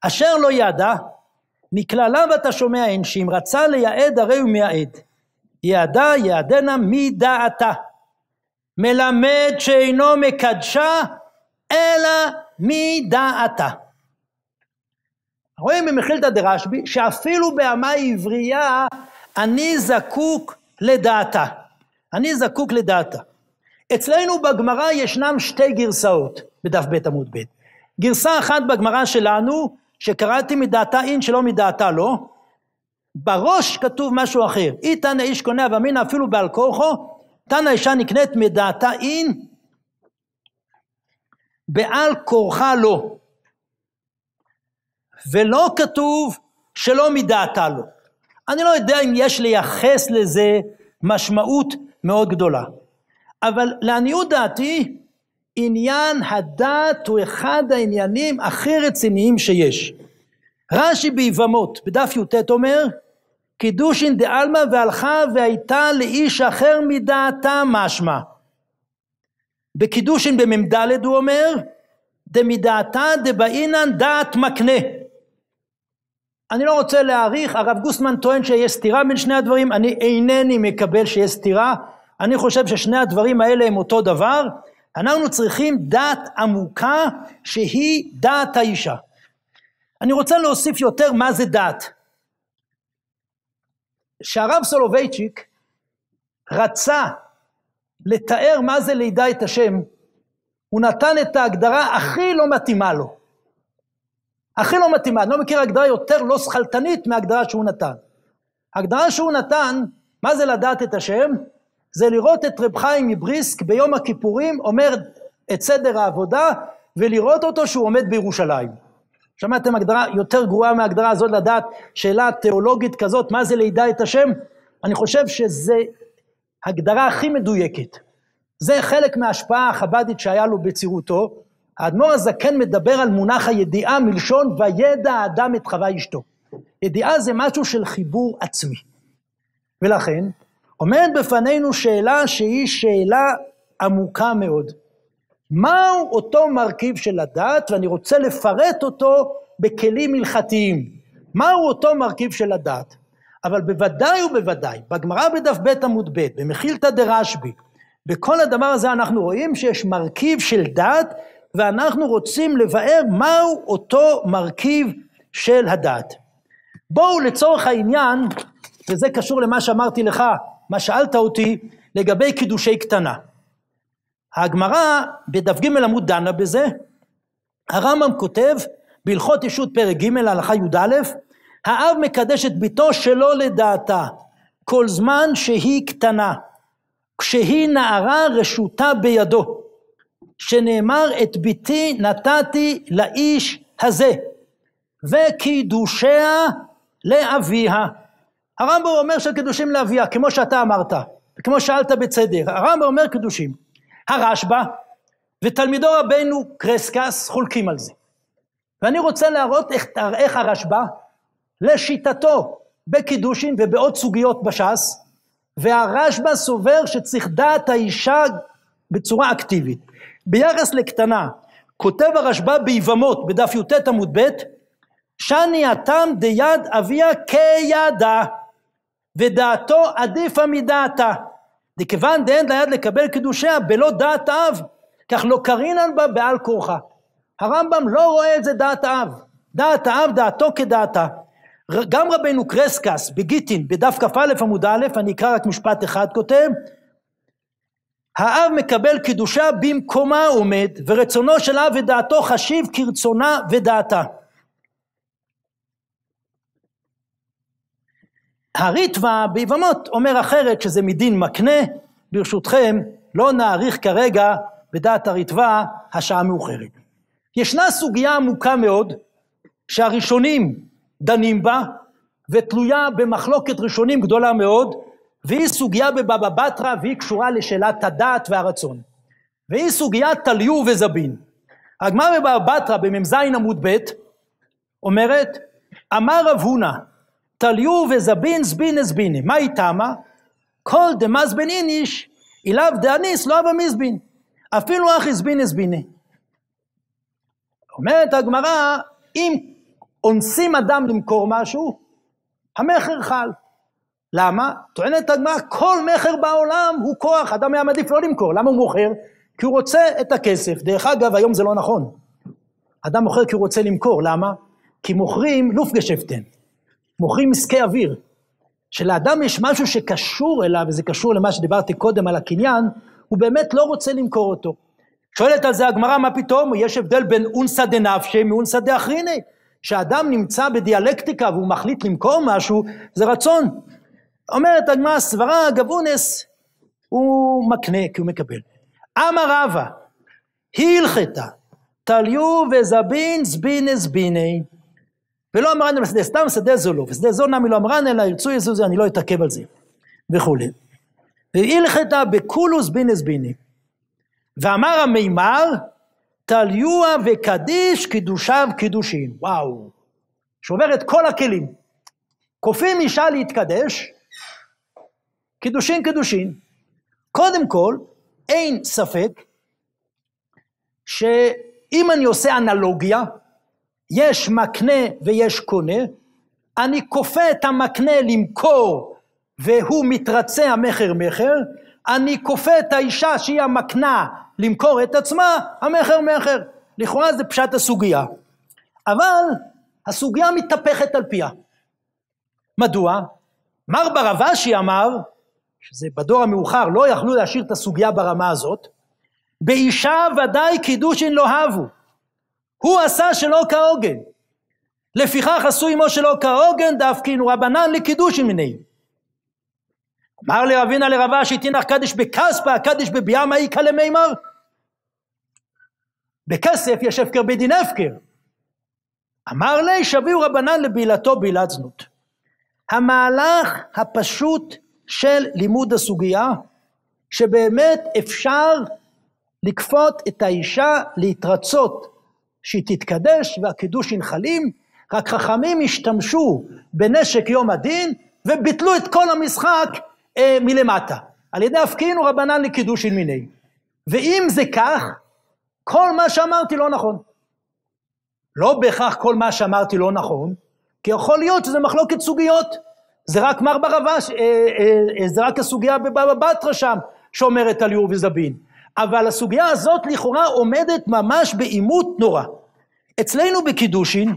אשר לא ידע, מקלליו אתה שומע אין שאם רצה לייעד הרי הוא מייעד. יעדה יעדנה מדעתה. מלמד שאינו מקדשה, אלא מדעתה. רואים במכילתא דרשב"י, שאפילו באמה עברייה אני זקוק לדעתה. אני זקוק לדעתה. אצלנו בגמרא ישנם שתי גרסאות בדף ב' עמוד ב'. גרסה אחת בגמרא שלנו, שקראתי מדעתה אין שלא מדעתה לא, בראש כתוב משהו אחר. אי תנא איש קונה אבמינה אפילו בעל כורחו, תנא אישה נקנית מדעתה אין, בעל כורחה לא. ולא כתוב שלא מדעתה לא. אני לא יודע אם יש לייחס לזה משמעות מאוד גדולה. אבל לעניות דעתי, עניין הדת הוא אחד העניינים הכי רציניים שיש. רש"י ביבמות, בדף י"ט אומר, קידושין דעלמא והלכה והייתה לאיש אחר מדעתה משמע. בקידושין במ"ד הוא אומר, דמדעתה דבעינן דעת מקנה. אני לא רוצה להעריך, הרב גוסמן טוען שיש סתירה בין שני הדברים, אני אינני מקבל שיש סתירה, אני חושב ששני הדברים האלה הם אותו דבר, אנחנו צריכים דעת עמוקה שהיא דעת האישה. אני רוצה להוסיף יותר מה זה דעת. כשהרב סולובייצ'יק רצה לתאר מה זה לידע את השם, הוא נתן את ההגדרה הכי לא מתאימה לו. הכי לא מתאימה, אני לא מכיר הגדרה יותר לא שכלתנית מההגדרה שהוא נתן. ההגדרה שהוא נתן, מה זה לדעת את השם? זה לראות את רב חיים מבריסק ביום הכיפורים אומר את סדר העבודה ולראות אותו שהוא עומד בירושלים. שמעתם הגדרה יותר גרועה מההגדרה הזאת לדעת שאלה תיאולוגית כזאת, מה זה לידע את השם? אני חושב שזה הגדרה הכי מדויקת. זה חלק מההשפעה החבדית שהיה לו בצירותו. האדמו"ר הזקן מדבר על מונח הידיעה מלשון וידע האדם את חווה אשתו. ידיעה זה משהו של חיבור עצמי. ולכן, עומדת בפנינו שאלה שהיא שאלה עמוקה מאוד. מהו אותו מרכיב של הדת, ואני רוצה לפרט אותו בכלים הלכתיים. מהו אותו מרכיב של הדת? אבל בוודאי ובוודאי, בגמרא בדף ב' עמוד ב', במחילתא דרשב"י, בכל הדבר הזה אנחנו רואים שיש מרכיב של דת, ואנחנו רוצים לבאר מהו אותו מרכיב של הדת. בואו לצורך העניין, וזה קשור למה שאמרתי לך מה שאלת אותי לגבי קידושי קטנה. הגמרא בדף ג' עמוד דנה בזה, הרמב"ם כותב בהלכות ישות פרק ג' הלכה י"א, האב מקדש את ביתו שלא לדעתה, כל זמן שהיא קטנה, כשהיא נערה רשותה בידו, שנאמר את ביתי נתתי לאיש הזה, וקידושיה לאביה. הרמב"ם אומר שהקדושים לאביה, כמו שאתה אמרת, כמו שאלת בצדק, הרמב"ם אומר קדושים. הרשב"א ותלמידו רבנו קרסקס חולקים על זה. ואני רוצה להראות איך, איך הרשב"א, לשיטתו, בקידושים ובעוד סוגיות בש"ס, והרשב"א סובר שצריך דעת האישה בצורה אקטיבית. ביחס לקטנה, כותב הרשב"א ביבמות, בדף י"ט עמוד ב', שאני התם דיד אביה כידה. ודעתו עדיפה מדעתה. דכיוון דאין ליד לקבל קידושיה בלא דעת אב, כך לא קרינן בה בעל כורחה. הרמב"ם לא רואה את זה דעת אב. דעת האב דעתו כדעתה. גם רבנו קרסקס בגיטין, בדף כ"א עמוד א', אני אקרא רק משפט אחד, כותב, האב מקבל קידושה במקומה עומד, ורצונו של אב ודעתו חשיב כרצונה ודעתה. הריטווה ביבמות אומר אחרת שזה מדין מקנה, ברשותכם לא נאריך כרגע בדעת הריטווה השעה מאוחרת. ישנה סוגיה עמוקה מאוד שהראשונים דנים בה ותלויה במחלוקת ראשונים גדולה מאוד והיא סוגיה בבבא בתרא והיא קשורה לשאלת הדעת והרצון. והיא סוגיית תליו וזבין. הגמרא בבבא בתרא במ"ז עמוד ב' אומרת אמר רב הונא תליו וזבין זבין זביני. מה היא תמה? כל דמזבין איניש, אליו דאניס לא אבא מזבין. אפילו אחי זבין זביני. אומרת הגמרא, אם אונסים אדם למכור משהו, המכר חל. למה? טוענת הגמרא, כל מכר בעולם הוא כוח, אדם היה מעדיף לא למכור. למה הוא מוכר? כי הוא רוצה את הכסף. דרך אגב, היום זה לא נכון. אדם מוכר כי הוא רוצה למכור, למה? כי מוכרים לופגשפטן. מוכרים עסקי אוויר. שלאדם יש משהו שקשור אליו, וזה קשור למה שדיברתי קודם על הקניין, הוא באמת לא רוצה למכור אותו. שואלת על זה הגמרא, מה פתאום? יש הבדל בין אונסא דנפשי מאונסא דאחריני. כשאדם נמצא בדיאלקטיקה והוא מחליט למכור משהו, זה רצון. אומרת הגמרא, סברה, אגב אונס, הוא מקנה כי הוא מקבל. אמר רבא, היא תליו וזבין זבין זביני. ולא אמרן אלא שדה סתם, שדה זו לא, ושדה זו נמי לא אמרן אלא ירצו יזו זה, אני לא אתעכב על זה, וכולי. והלכתה בקולוס בינס ביני. ואמר המימר, תליוע וקדיש קידושיו קידושין. וואו. שובר את כל הכלים. כופים אישה להתקדש, קידושין קידושין. קודם כל, אין ספק שאם אני עושה אנלוגיה, יש מקנה ויש קונה, אני כופה את המקנה למכור והוא מתרצה המכר מכר, אני כופה את האישה שהיא המקנה למכור את עצמה, המכר מכר. לכאורה זה פשט הסוגיה. אבל הסוגיה מתהפכת על פיה. מדוע? מר ברבשי אמר, שזה בדור המאוחר לא יכלו להשאיר את הסוגיה ברמה הזאת, באישה ודאי קידושין לא הבו. הוא עשה שלא כהוגן. לפיכך עשו עמו שלא כהוגן, דאבקינו רבנן לקידושין מיני. אמר לרבינה לרבה שתינך קדיש בכספא, קדש בביאמה איכא למימר. בכסף יש הפקר בדין הפקר. אמר לי, שביאו רבנן לבילתו בילת זנות. המהלך הפשוט של לימוד הסוגיה, שבאמת אפשר לכפות את האישה להתרצות שהיא תתקדש והקידוש ינחלים, רק חכמים השתמשו בנשק יום הדין וביטלו את כל המשחק אה, מלמטה. על ידי הפקיעינו רבנן לקידוש מיני. ואם זה כך, כל מה שאמרתי לא נכון. לא בהכרח כל מה שאמרתי לא נכון, כי יכול להיות שזה מחלוקת סוגיות. זה רק מר ברבש, אה, אה, אה, זה רק הסוגיה בבבא בתרא שם, שאומרת על יור וזבין. אבל הסוגיה הזאת לכאורה עומדת ממש בעימות נורא. אצלנו בקידושין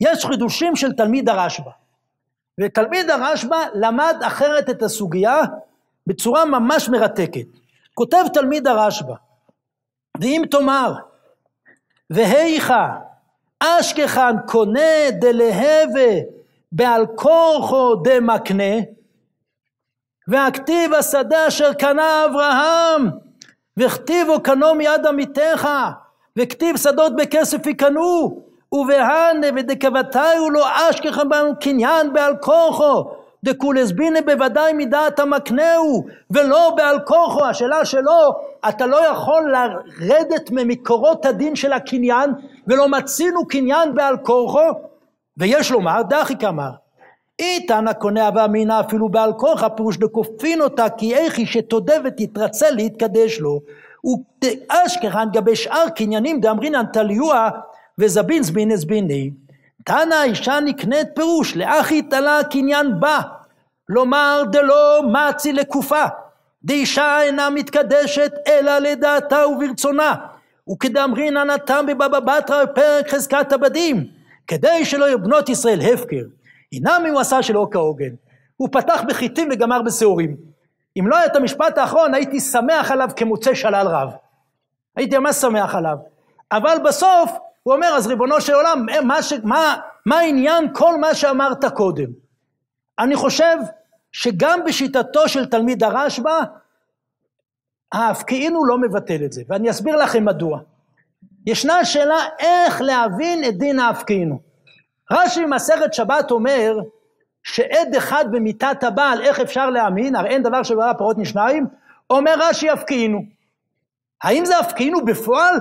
יש חידושים של תלמיד הרשב"א, ותלמיד הרשב"א למד אחרת את הסוגיה בצורה ממש מרתקת. כותב תלמיד הרשב"א, ואם תאמר, והיכא אשכחן קונה דלהבה בעל כורחו דמקנה, והכתיב השדה אשר קנה אברהם וכתיבו קנו מיד עמיתך, וכתיב שדות בכסף יקנו, ובהנה ודקבתהו לא אשכחם בנו קניין בעל כוחו, דכולס בינה בוודאי מדעת המקנהו, ולא בעל כוחו. השאלה שלו, אתה לא יכול לרדת ממקורות הדין של הקניין, ולא מצינו קניין בעל כוחו, ויש לומר, דחי כמה, איתן הקונע והמינה אפילו בעל כוח הפירוש דכופין אותה כי איך היא שתודה ותתרצה להתקדש לו ואשכחן גבי שאר קניינים דאמרינן תליוה וזבין זבין זביני תנא האישה נקנית פירוש לאחי תלה הקניין בה לומר דלא מצי לקופה דאישה אינה מתקדשת אלא לדעתה וברצונה וכדאמרינן התם בבבא בתרא בפרק חזקת עבדים כדי שלא יהיו בנות ישראל הפקר הנה הוא עשה שלא כהוגן. הוא פתח בחיטים וגמר בשעורים. אם לא היה את המשפט האחרון, הייתי שמח עליו כמוצא שלל רב. הייתי ממש שמח עליו. אבל בסוף, הוא אומר, אז ריבונו של עולם, אה, מה, ש... מה, מה העניין כל מה שאמרת קודם? אני חושב שגם בשיטתו של תלמיד הרשב"א, האף כאילו לא מבטל את זה, ואני אסביר לכם מדוע. ישנה שאלה איך להבין את דין האף כאילו. רש"י במסכת שבת אומר שעד אחד במיתת הבעל, איך אפשר להאמין? הרי אין דבר שבא פרות משניים. אומר רש"י, הפקיעינו. האם זה הפקיעינו בפועל?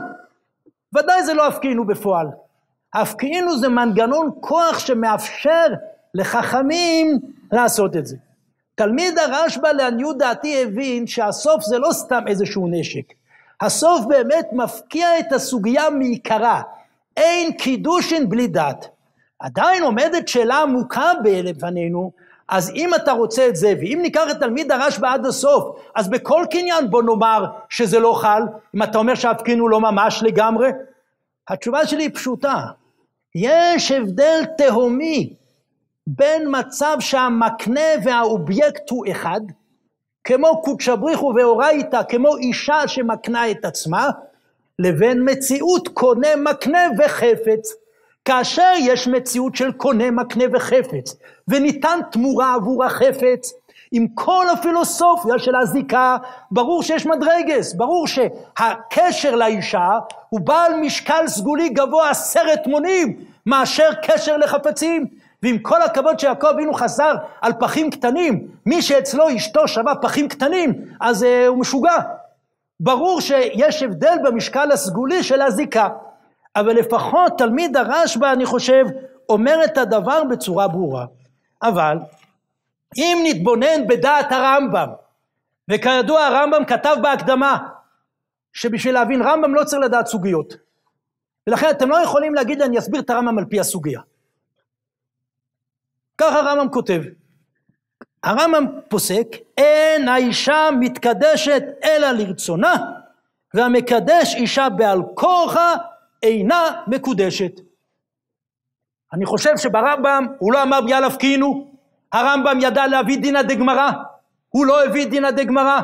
ודאי זה לא הפקיעינו בפועל. הפקיעינו זה מנגנון כוח שמאפשר לחכמים לעשות את זה. תלמיד הרשב"א לעניות דעתי הבין שהסוף זה לא סתם איזשהו נשק. הסוף באמת מפקיע את הסוגיה מעיקרה. אין קידושין בלי דת. עדיין עומדת שאלה עמוקה לפנינו, אז אם אתה רוצה את זה, ואם ניקח את תלמיד הרשב"א עד הסוף, אז בכל קניין בוא נאמר שזה לא חל, אם אתה אומר שהאבקין הוא לא ממש לגמרי? התשובה שלי היא פשוטה. יש הבדל תהומי בין מצב שהמקנה והאובייקט הוא אחד, כמו קודש בריחו ואורייתא, כמו אישה שמקנה את עצמה, לבין מציאות קונה מקנה וחפץ. כאשר יש מציאות של קונה, מקנה וחפץ, וניתן תמורה עבור החפץ, עם כל הפילוסופיה של הזיקה, ברור שיש מדרגס, ברור שהקשר לאישה הוא בעל משקל סגולי גבוה עשרת מונים מאשר קשר לחפצים. ועם כל הכבוד שיעקב אבינו חזר על פחים קטנים, מי שאצלו אשתו שווה פחים קטנים, אז uh, הוא משוגע. ברור שיש הבדל במשקל הסגולי של הזיקה. אבל לפחות תלמיד הרשב"א, אני חושב, אומר את הדבר בצורה ברורה. אבל אם נתבונן בדעת הרמב"ם, וכידוע הרמב"ם כתב בהקדמה שבשביל להבין רמב"ם לא צריך לדעת סוגיות. ולכן אתם לא יכולים להגיד לי אני אסביר את הרמב"ם על פי הסוגיה. כך הרמב"ם כותב. הרמב"ם פוסק, אין האישה מתקדשת אלא לרצונה, והמקדש אישה בעל כורחה אינה מקודשת. אני חושב שברמב"ם הוא לא אמר בגלל הפקיענו, הרמב"ם ידע להביא דינא דגמרא, הוא לא הביא דינא דגמרא.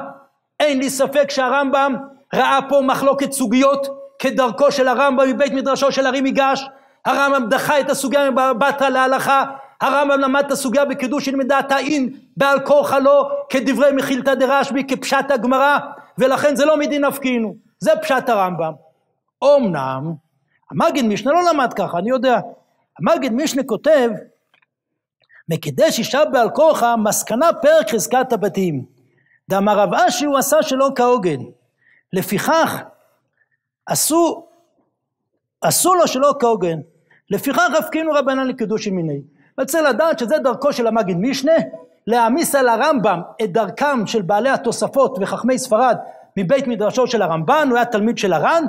אין לי ספק שהרמב"ם ראה פה מחלוקת סוגיות כדרכו של הרמב"ם מבית מדרשו של הרי מגש, הרמב"ם דחה את הסוגיה מבטרה להלכה, הרמב"ם למד את הסוגיה בקידושין מדעתא אין בעל כורחא לא כדברי מחילתא דרשב"י כפשט הגמרא ולכן זה לא מדין נפקינו, זה פשט הרמב"ם. אמנם המגיד משנה לא למד ככה, אני יודע. המגיד משנה כותב, מקדש אישה בעל כורחה, מסקנה פרק חזקת הבתים. דאמר רב אשי הוא עשה שלא כהוגן. לפיכך, עשו, עשו לו שלא כהוגן. לפיכך הפקינו כאילו רבנן לקידושין מיני. וצריך לדעת שזה דרכו של המגיד משנה, להעמיס על הרמב"ם את דרכם של בעלי התוספות וחכמי ספרד מבית מדרשו של הרמב"ן, הוא היה תלמיד של הר"ן,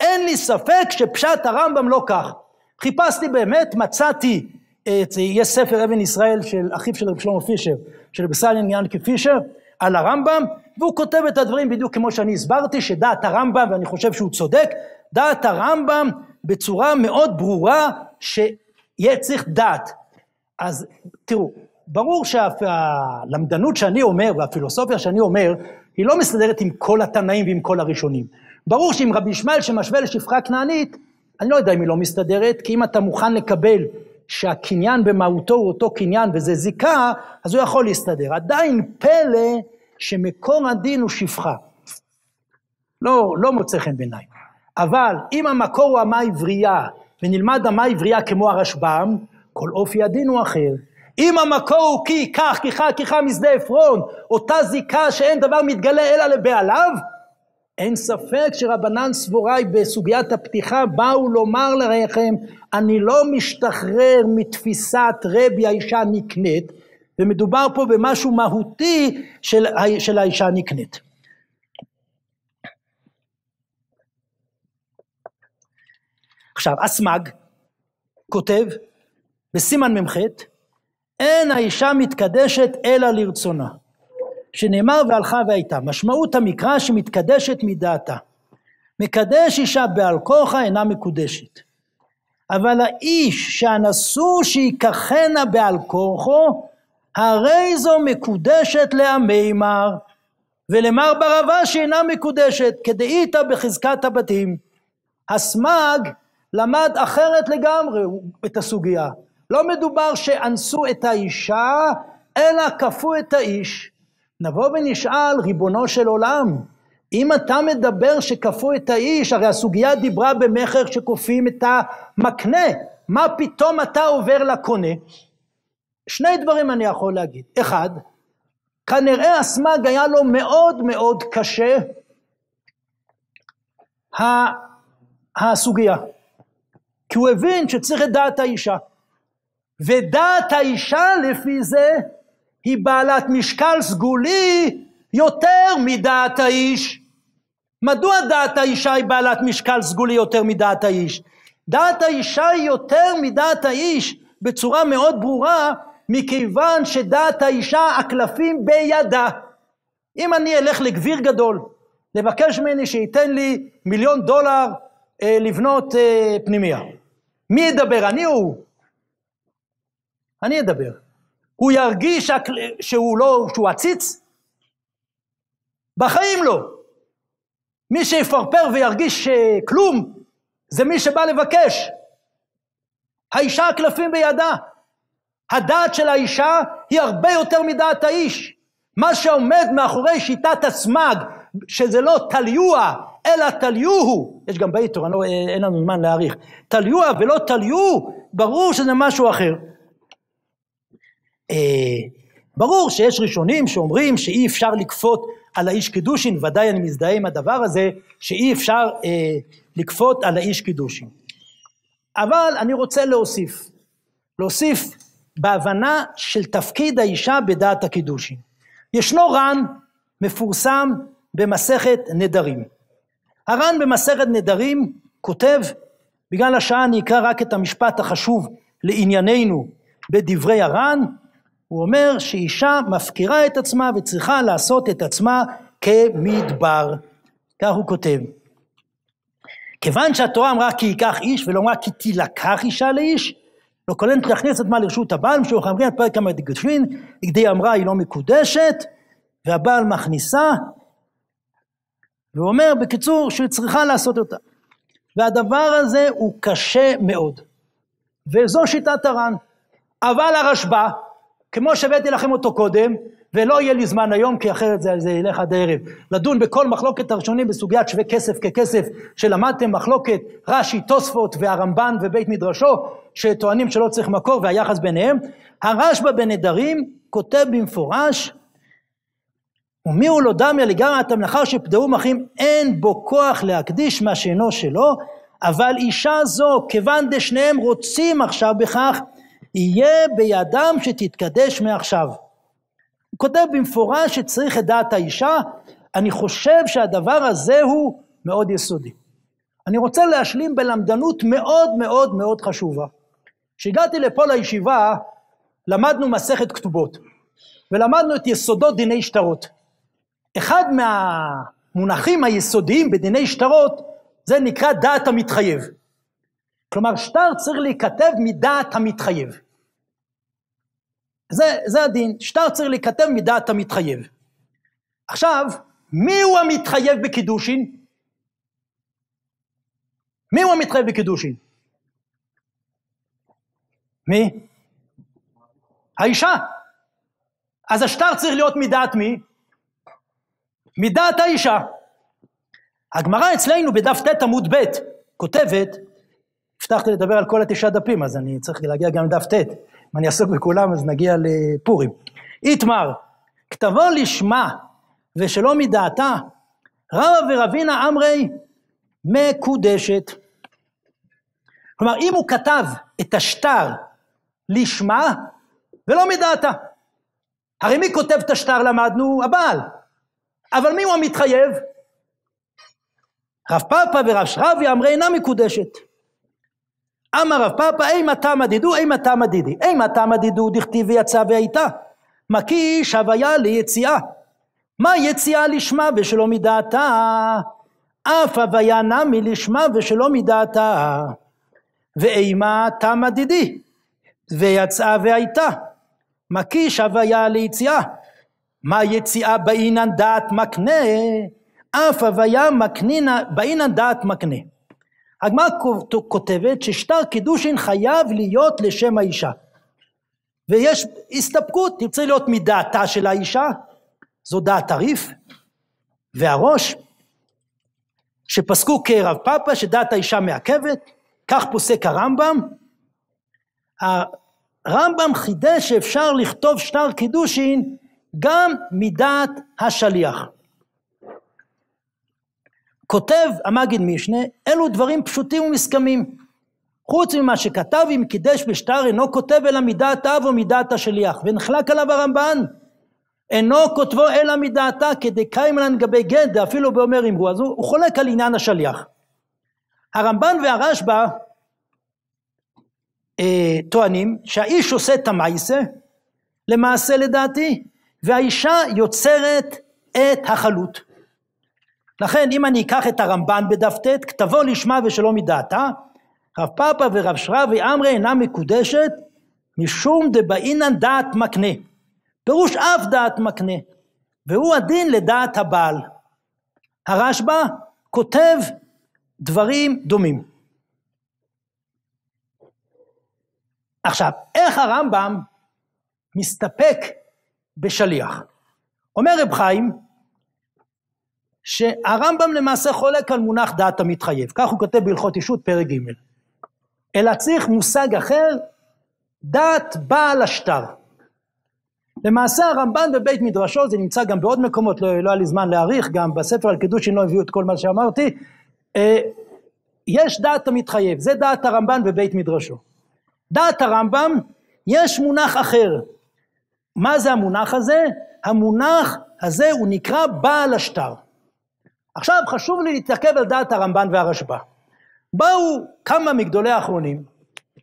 אין לי ספק שפשט הרמב"ם לא כך. חיפשתי באמת, מצאתי, אה, יש ספר אבן ישראל של אחיו של רב שלמה פישר, של בסלין ינקי פישר, על הרמב"ם, והוא כותב את הדברים בדיוק כמו שאני הסברתי, שדעת הרמב"ם, ואני חושב שהוא צודק, דעת הרמב"ם בצורה מאוד ברורה שיהיה צריך דעת. אז תראו, ברור שהלמדנות שאני אומר והפילוסופיה שאני אומר, היא לא מסתדרת עם כל התנאים ועם כל הראשונים. ברור שאם רבי ישמעאל שמשווה לשפחה כנענית, אני לא יודע אם היא לא מסתדרת, כי אם אתה מוכן לקבל שהקניין במהותו הוא אותו קניין וזה זיקה, אז הוא יכול להסתדר. עדיין פלא שמקור הדין הוא שפחה. לא, לא מוצא חן בעיניי. אבל אם המקור הוא אמה עברייה, ונלמד אמה עברייה כמו הרשב"ם, כל אופי הדין הוא אחר. אם המקור הוא כי כך, כי כי כיחה משדה עפרון, אותה זיקה שאין דבר מתגלה אלא לבעליו, אין ספק שרבנן סבורי בסוגיית הפתיחה באו לומר לכם אני לא משתחרר מתפיסת רבי האישה נקנית ומדובר פה במשהו מהותי של, של האישה הנקנית. עכשיו אסמג כותב בסימן מ"ח אין האישה מתקדשת אלא לרצונה שנאמר והלכה והייתה. משמעות המקרא שמתקדשת מדעתה. מקדש אישה בעל כוחה אינה מקודשת. אבל האיש שאנסו שיככנה בעל כוחו, הרי זו מקודשת מר, ולמר ברבה שאינה מקודשת, כדאיתא בחזקת הבתים. הסמ"ג למד אחרת לגמרי את הסוגיה. לא מדובר שאנסו את האישה, אלא כפו את האיש. נבוא ונשאל, ריבונו של עולם, אם אתה מדבר שכפו את האיש, הרי הסוגיה דיברה במכר שכופים את המקנה, מה פתאום אתה עובר לקונה? שני דברים אני יכול להגיד. אחד, כנראה הסמ"ג היה לו מאוד מאוד קשה הסוגיה, כי הוא הבין שצריך את דעת האישה, ודעת האישה לפי זה היא בעלת משקל סגולי יותר מדעת האיש. מדוע דעת האישה היא בעלת משקל סגולי יותר מדעת האיש? דעת האישה היא יותר מדעת האיש בצורה מאוד ברורה, מכיוון שדעת האישה הקלפים בידה. אם אני אלך לגביר גדול, לבקש ממני שייתן לי מיליון דולר אה, לבנות אה, פנימיה, מי ידבר, אני או הוא? אני אדבר. הוא ירגיש שהוא לא, שהוא עציץ? בחיים לא. מי שיפרפר וירגיש כלום, זה מי שבא לבקש. האישה הקלפים בידה. הדעת של האישה היא הרבה יותר מדעת האיש. מה שעומד מאחורי שיטת הסמג, שזה לא תליוע, אלא תליוהו, יש גם בעיתו, לא, אין לנו זמן להאריך, תליוע ולא תליוהו, ברור שזה משהו אחר. אה, ברור שיש ראשונים שאומרים שאי אפשר לכפות על האיש קידושין, ודאי אני מזדהה עם הדבר הזה, שאי אפשר אה, לכפות על האיש קידושין. אבל אני רוצה להוסיף, להוסיף בהבנה של תפקיד האישה בדעת הקידושין. ישנו ר"ן מפורסם במסכת נדרים. הר"ן במסכת נדרים כותב, בגלל השעה אני אקרא רק את המשפט החשוב לענייננו בדברי הר"ן, הוא אומר שאישה מפקירה את עצמה וצריכה לעשות את עצמה כמדבר. כך הוא כותב. כיוון שהתורה אמרה כי ייקח איש ולא אמרה כי תילקח אישה לאיש, לא כולל תכניס את מה לרשות הבעל, משהו חמרין את פרק כמה דגשין, כדי אמרה היא לא מקודשת, והבעל מכניסה, והוא אומר בקיצור שהיא צריכה לעשות אותה. והדבר הזה הוא קשה מאוד. וזו שיטת הר"ן. אבל הרשב"א כמו שהבאתי לכם אותו קודם, ולא יהיה לי זמן היום, כי אחרת זה, זה ילך עד הערב. לדון בכל מחלוקת הראשונים בסוגיית שווה כסף ככסף, שלמדתם מחלוקת רש"י, תוספות והרמב"ן ובית מדרשו, שטוענים שלא צריך מקור והיחס ביניהם. הרשב"א בנדרים כותב במפורש, ומי הוא לא דמיה לגמרי אתם לאחר שפדאו מחים, אין בו כוח להקדיש מה שאינו שלו, אבל אישה זו, כיוון דשניהם רוצים עכשיו בכך, יהיה בידם שתתקדש מעכשיו. הוא כותב במפורש שצריך את דעת האישה, אני חושב שהדבר הזה הוא מאוד יסודי. אני רוצה להשלים בלמדנות מאוד מאוד מאוד חשובה. כשהגעתי לפה לישיבה, למדנו מסכת כתובות, ולמדנו את יסודות דיני שטרות. אחד מהמונחים היסודיים בדיני שטרות, זה נקרא דעת המתחייב. כלומר, שטר צריך להיכתב מדעת המתחייב. זה, זה הדין, שטר צריך להיכתב מדעת המתחייב. עכשיו, מי הוא המתחייב בקידושין? מי הוא המתחייב בקידושין? מי? האישה. אז השטר צריך להיות מדעת מי? מדעת האישה. הגמרא אצלנו בדף ט עמוד ב' כותבת, הבטחתי לדבר על כל התשעה דפים, אז אני צריך להגיע גם לדף ט. אם אני אעסוק בכולם אז נגיע לפורים. איתמר, כתבו לשמה ושלא מדעתה, רבא ורבינה אמרי מקודשת. כלומר, אם הוא כתב את השטר לשמה ולא מדעתה. הרי מי כותב את השטר למדנו? הבעל. אבל מי הוא המתחייב? רב פאפא ורב שרבי אמרי אינה מקודשת. אמר רב פאפא, אימא תמא מדידו, אימא תמא מדידי. אימא תמא מדידו, דכתיב ויצא והייתה. מקיש הוויה ליציאה. מה יציאה לשמה ושלא מדעתה? אף הוויה נמי לשמה ושלא מדעתה. ואימה תמה מדידי, ויצאה והייתה. מקיש הוויה ליציאה. מה יציאה באינן דעת מקנה? אף הוויה מקנינה, באינן דעת מקנה. הגמרא כותבת ששטר קידושין חייב להיות לשם האישה. ויש הסתפקות, תרצה להיות מדעתה של האישה, זו דעת הריף, והראש, שפסקו כרב פאפה שדעת האישה מעכבת, כך פוסק הרמב"ם. הרמב"ם חידש שאפשר לכתוב שטר קידושין גם מדעת השליח. כותב המגיד משנה, אלו דברים פשוטים ומסכמים. חוץ ממה שכתב אם קידש בשטר אינו כותב אלא מדעת אב או מדעת השליח, ונחלק עליו הרמב"ן. אינו כותבו אלא מדעתה כדי קיים כדקיימלן גבי גט דאפילו באומר אמרו, אז הוא, הוא חולק על עניין השליח. הרמב"ן והרשב"א אה, טוענים שהאיש עושה את המעשה למעשה לדעתי, והאישה יוצרת את החלוט. לכן אם אני אקח את הרמב"ן בדף ט, כתבו לשמה ושלא מדעתה, רב פאפא ורב שרבי אמרי אינה מקודשת משום דבעינן דעת מקנה. פירוש אף דעת מקנה, והוא הדין לדעת הבעל. הרשב"א כותב דברים דומים. עכשיו, איך הרמב"ם מסתפק בשליח? אומר רב חיים, שהרמב"ם למעשה חולק על מונח דעת המתחייב. כך הוא כותב בהלכות אישות, פרק ג'. אלא צריך מושג אחר, דעת בעל השטר. למעשה הרמב"ן בבית מדרשו, זה נמצא גם בעוד מקומות, לא, לא היה לי זמן להאריך, גם בספר על קידושין לא הביאו את כל מה שאמרתי, אה, יש דעת המתחייב, זה דעת הרמב"ן בבית מדרשו. דעת הרמב"ם, יש מונח אחר. מה זה המונח הזה? המונח הזה הוא נקרא בעל השטר. עכשיו חשוב לי להתעכב על דעת הרמב"ן והרשב"א. באו כמה מגדולי האחרונים,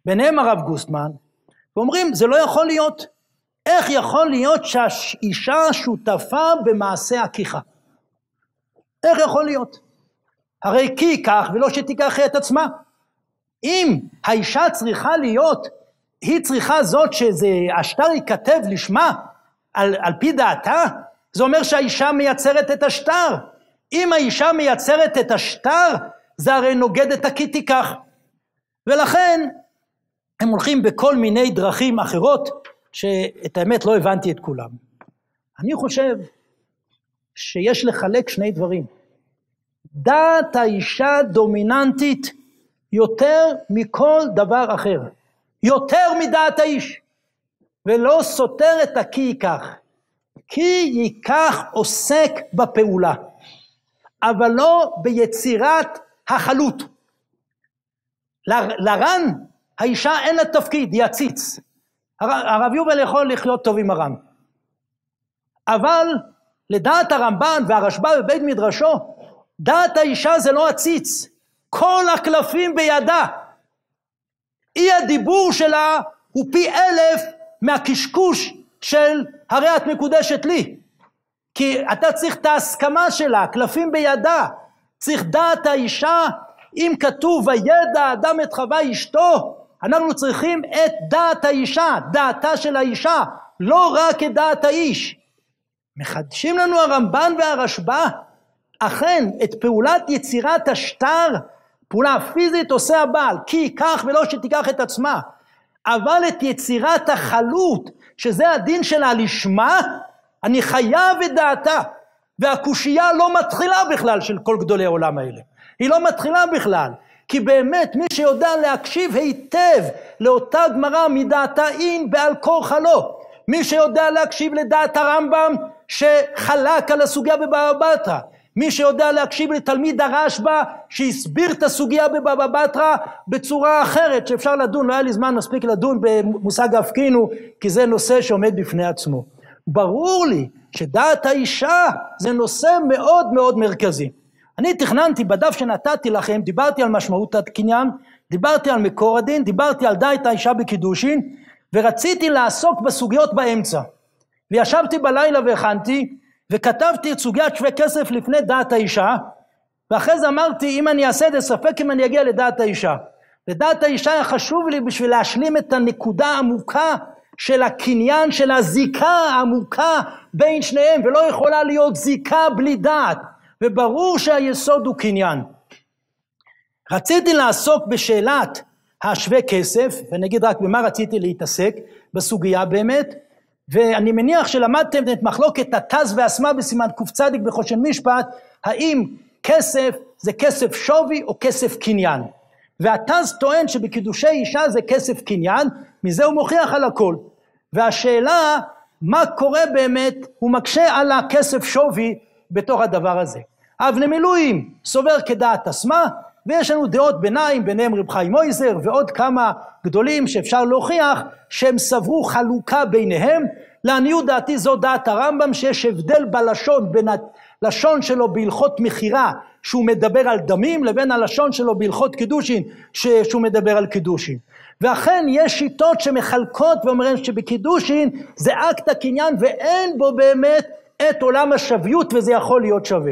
ביניהם הרב גוסטמן, ואומרים זה לא יכול להיות. איך יכול להיות שהאישה שותפה במעשה הכיחה? איך יכול להיות? הרי כי ייקח ולא שתיקח את עצמה. אם האישה צריכה להיות, היא צריכה זאת שזה השטר ייכתב לשמה על, על פי דעתה, זה אומר שהאישה מייצרת את השטר. אם האישה מייצרת את השטר, זה הרי נוגד את הכי תיקח. ולכן, הם הולכים בכל מיני דרכים אחרות, שאת האמת לא הבנתי את כולם. אני חושב שיש לחלק שני דברים. דעת האישה דומיננטית יותר מכל דבר אחר, יותר מדעת האיש, ולא סותר את הכי ייקח. כי ייקח עוסק בפעולה. אבל לא ביצירת החלות. לרן, האישה אין לה תפקיד, היא עציץ. הרב יובל יכול לחיות טוב עם הר"ן. אבל לדעת הרמב"ן והרשב"א בבית מדרשו, דעת האישה זה לא עציץ, כל הקלפים בידה. אי הדיבור שלה הוא פי אלף מהקשקוש של הרי את מקודשת לי. כי אתה צריך את ההסכמה שלה, קלפים בידה. צריך דעת האישה, אם כתוב וידע אדם את חווה אשתו, אנחנו צריכים את דעת האישה, דעתה של האישה, לא רק את דעת האיש. מחדשים לנו הרמב"ן והרשב"א, אכן, את פעולת יצירת השטר, פעולה פיזית עושה הבעל, כי ייקח ולא שתיקח את עצמה. אבל את יצירת החלות, שזה הדין שלה לשמה, אני חייב את דעתה. והקושייה לא מתחילה בכלל של כל גדולי העולם האלה. היא לא מתחילה בכלל. כי באמת, מי שיודע להקשיב היטב לאותה גמרא מדעתה אין בעל כורחה לא. מי שיודע להקשיב לדעת הרמב"ם שחלק על הסוגיה בבבא בתרא. מי שיודע להקשיב לתלמיד הרשב"א שהסביר את הסוגיה בבבא בתרא בצורה אחרת שאפשר לדון, לא היה לי זמן מספיק לדון במושג הפקינו כי זה נושא שעומד בפני עצמו. ברור לי שדעת האישה זה נושא מאוד מאוד מרכזי. אני תכננתי בדף שנתתי לכם, דיברתי על משמעות הקניין, דיברתי על מקור הדין, דיברתי על דעת האישה בקידושין, ורציתי לעסוק בסוגיות באמצע. וישבתי בלילה והכנתי, וכתבתי את סוגיית שווה כסף לפני דעת האישה, ואחרי זה אמרתי, אם אני אעשה את זה, ספק אם אני אגיע לדעת האישה. ודעת האישה היה חשוב לי בשביל להשלים את הנקודה העמוקה של הקניין, של הזיקה העמוקה בין שניהם, ולא יכולה להיות זיקה בלי דעת, וברור שהיסוד הוא קניין. רציתי לעסוק בשאלת השווה כסף, ואני אגיד רק במה רציתי להתעסק, בסוגיה באמת, ואני מניח שלמדתם את מחלוקת התז והסמה בסימן קצ בחושן משפט, האם כסף זה כסף שווי או כסף קניין. והתז טוען שבקידושי אישה זה כסף קניין, מזה הוא מוכיח על הכל. והשאלה מה קורה באמת, הוא מקשה על הכסף שווי בתוך הדבר הזה. אבני מילואים סובר כדעת עצמה, ויש לנו דעות ביניים, ביניהם רב חיים מויזר ועוד כמה גדולים שאפשר להוכיח שהם סברו חלוקה ביניהם. לעניות דעתי זו דעת הרמב"ם שיש הבדל בלשון בין הלשון שלו בהלכות מכירה שהוא מדבר על דמים לבין הלשון שלו בהלכות קידושין שהוא מדבר על קידושין. ואכן יש שיטות שמחלקות ואומרים שבקידושין זה אקט הקניין ואין בו באמת את עולם השוויות וזה יכול להיות שווה.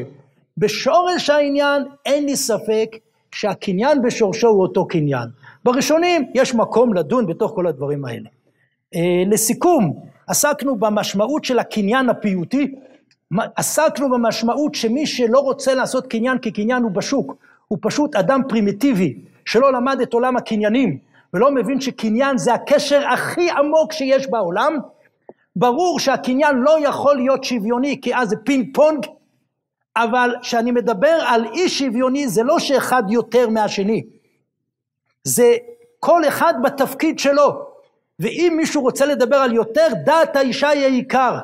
בשורש העניין אין לי ספק שהקניין בשורשו הוא אותו קניין. בראשונים יש מקום לדון בתוך כל הדברים האלה. אה, לסיכום, עסקנו במשמעות של הקניין הפיוטי, עסקנו במשמעות שמי שלא רוצה לעשות קניין כקניין הוא בשוק, הוא פשוט אדם פרימיטיבי שלא למד את עולם הקניינים, ולא מבין שקניין זה הקשר הכי עמוק שיש בעולם, ברור שהקניין לא יכול להיות שוויוני, כי אז זה פינג פונג, אבל כשאני מדבר על אי שוויוני זה לא שאחד יותר מהשני, זה כל אחד בתפקיד שלו. ואם מישהו רוצה לדבר על יותר, דעת האישה היא העיקר.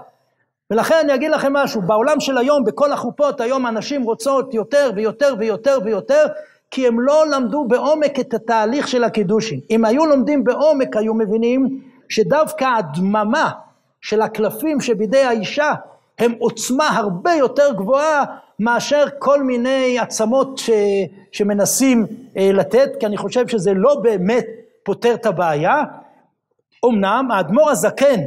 ולכן אני אגיד לכם משהו, בעולם של היום, בכל החופות, היום הנשים רוצות יותר ויותר ויותר ויותר, כי הם לא למדו בעומק את התהליך של הקידושין. אם היו לומדים בעומק היו מבינים שדווקא הדממה של הקלפים שבידי האישה הם עוצמה הרבה יותר גבוהה מאשר כל מיני עצמות ש, אה, שמנסים אה, לתת, כי אני חושב שזה לא באמת פותר את הבעיה. אמנם האדמו"ר הזקן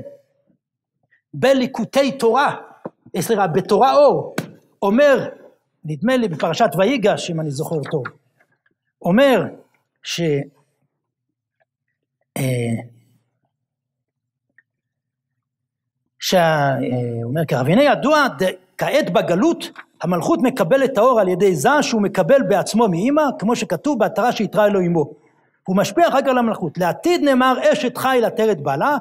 בליקוטי תורה, אה, סליחה, בתורה אור, אומר, נדמה לי בפרשת ויגש, אם אני זוכר טוב, אומר ש... אה, ש... אה, אומר ככה, והנה ידוע כעת בגלות המלכות מקבלת את האור על ידי זע שהוא מקבל בעצמו מאימא, כמו שכתוב בהתרה שיתרה אלוהים בו. הוא משפיע אחר כך על המלכות. לעתיד נאמר אשת חיל עטרת בעלה,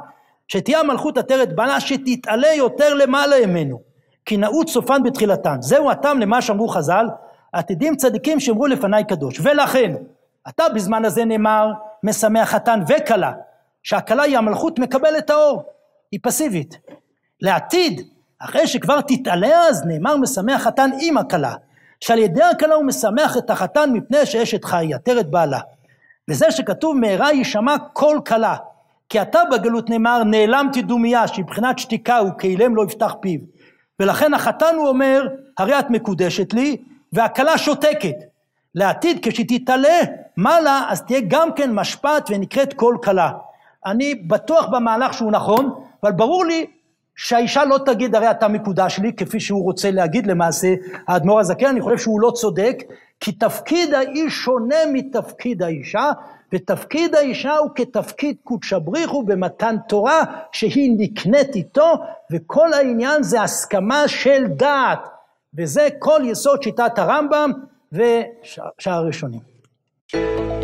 שתהיה המלכות עטרת בעלה שתתעלה יותר למעלה ממנו, כי נעוץ סופן בתחילתן. זהו הטעם למה שאמרו חז"ל, עתידים צדיקים שאמרו לפניי קדוש. ולכן, אתה בזמן הזה נאמר, משמח חתן וכלה, שהכלה היא המלכות מקבלת האור, היא פסיבית. לעתיד, אחרי שכבר תתעלה אז, נאמר משמח חתן עם הכלה, שעל ידי הכלה הוא משמח את החתן מפני שיש את חי, עטרת בעלה. וזה שכתוב מהרה יישמע כל כלה, כי אתה בגלות נאמר נעלמתי דומיה, שמבחינת שתיקה הוא כאילם לא יפתח פיו. ולכן החתן הוא אומר, הרי את מקודשת לי, והכלה שותקת. לעתיד כשהיא תתעלה מעלה, אז תהיה גם כן משפט ונקראת כל כלה. אני בטוח במהלך שהוא נכון, אבל ברור לי שהאישה לא תגיד, הרי אתה מקודש לי, כפי שהוא רוצה להגיד למעשה האדמו"ר הזקן, אני חושב שהוא לא צודק, כי תפקיד האיש שונה מתפקיד האישה, ותפקיד האישה הוא כתפקיד קודש הבריחו במתן תורה, שהיא נקנית איתו, וכל העניין זה הסכמה של דעת. וזה כל יסוד שיטת הרמב"ם ושאר הראשונים. thank you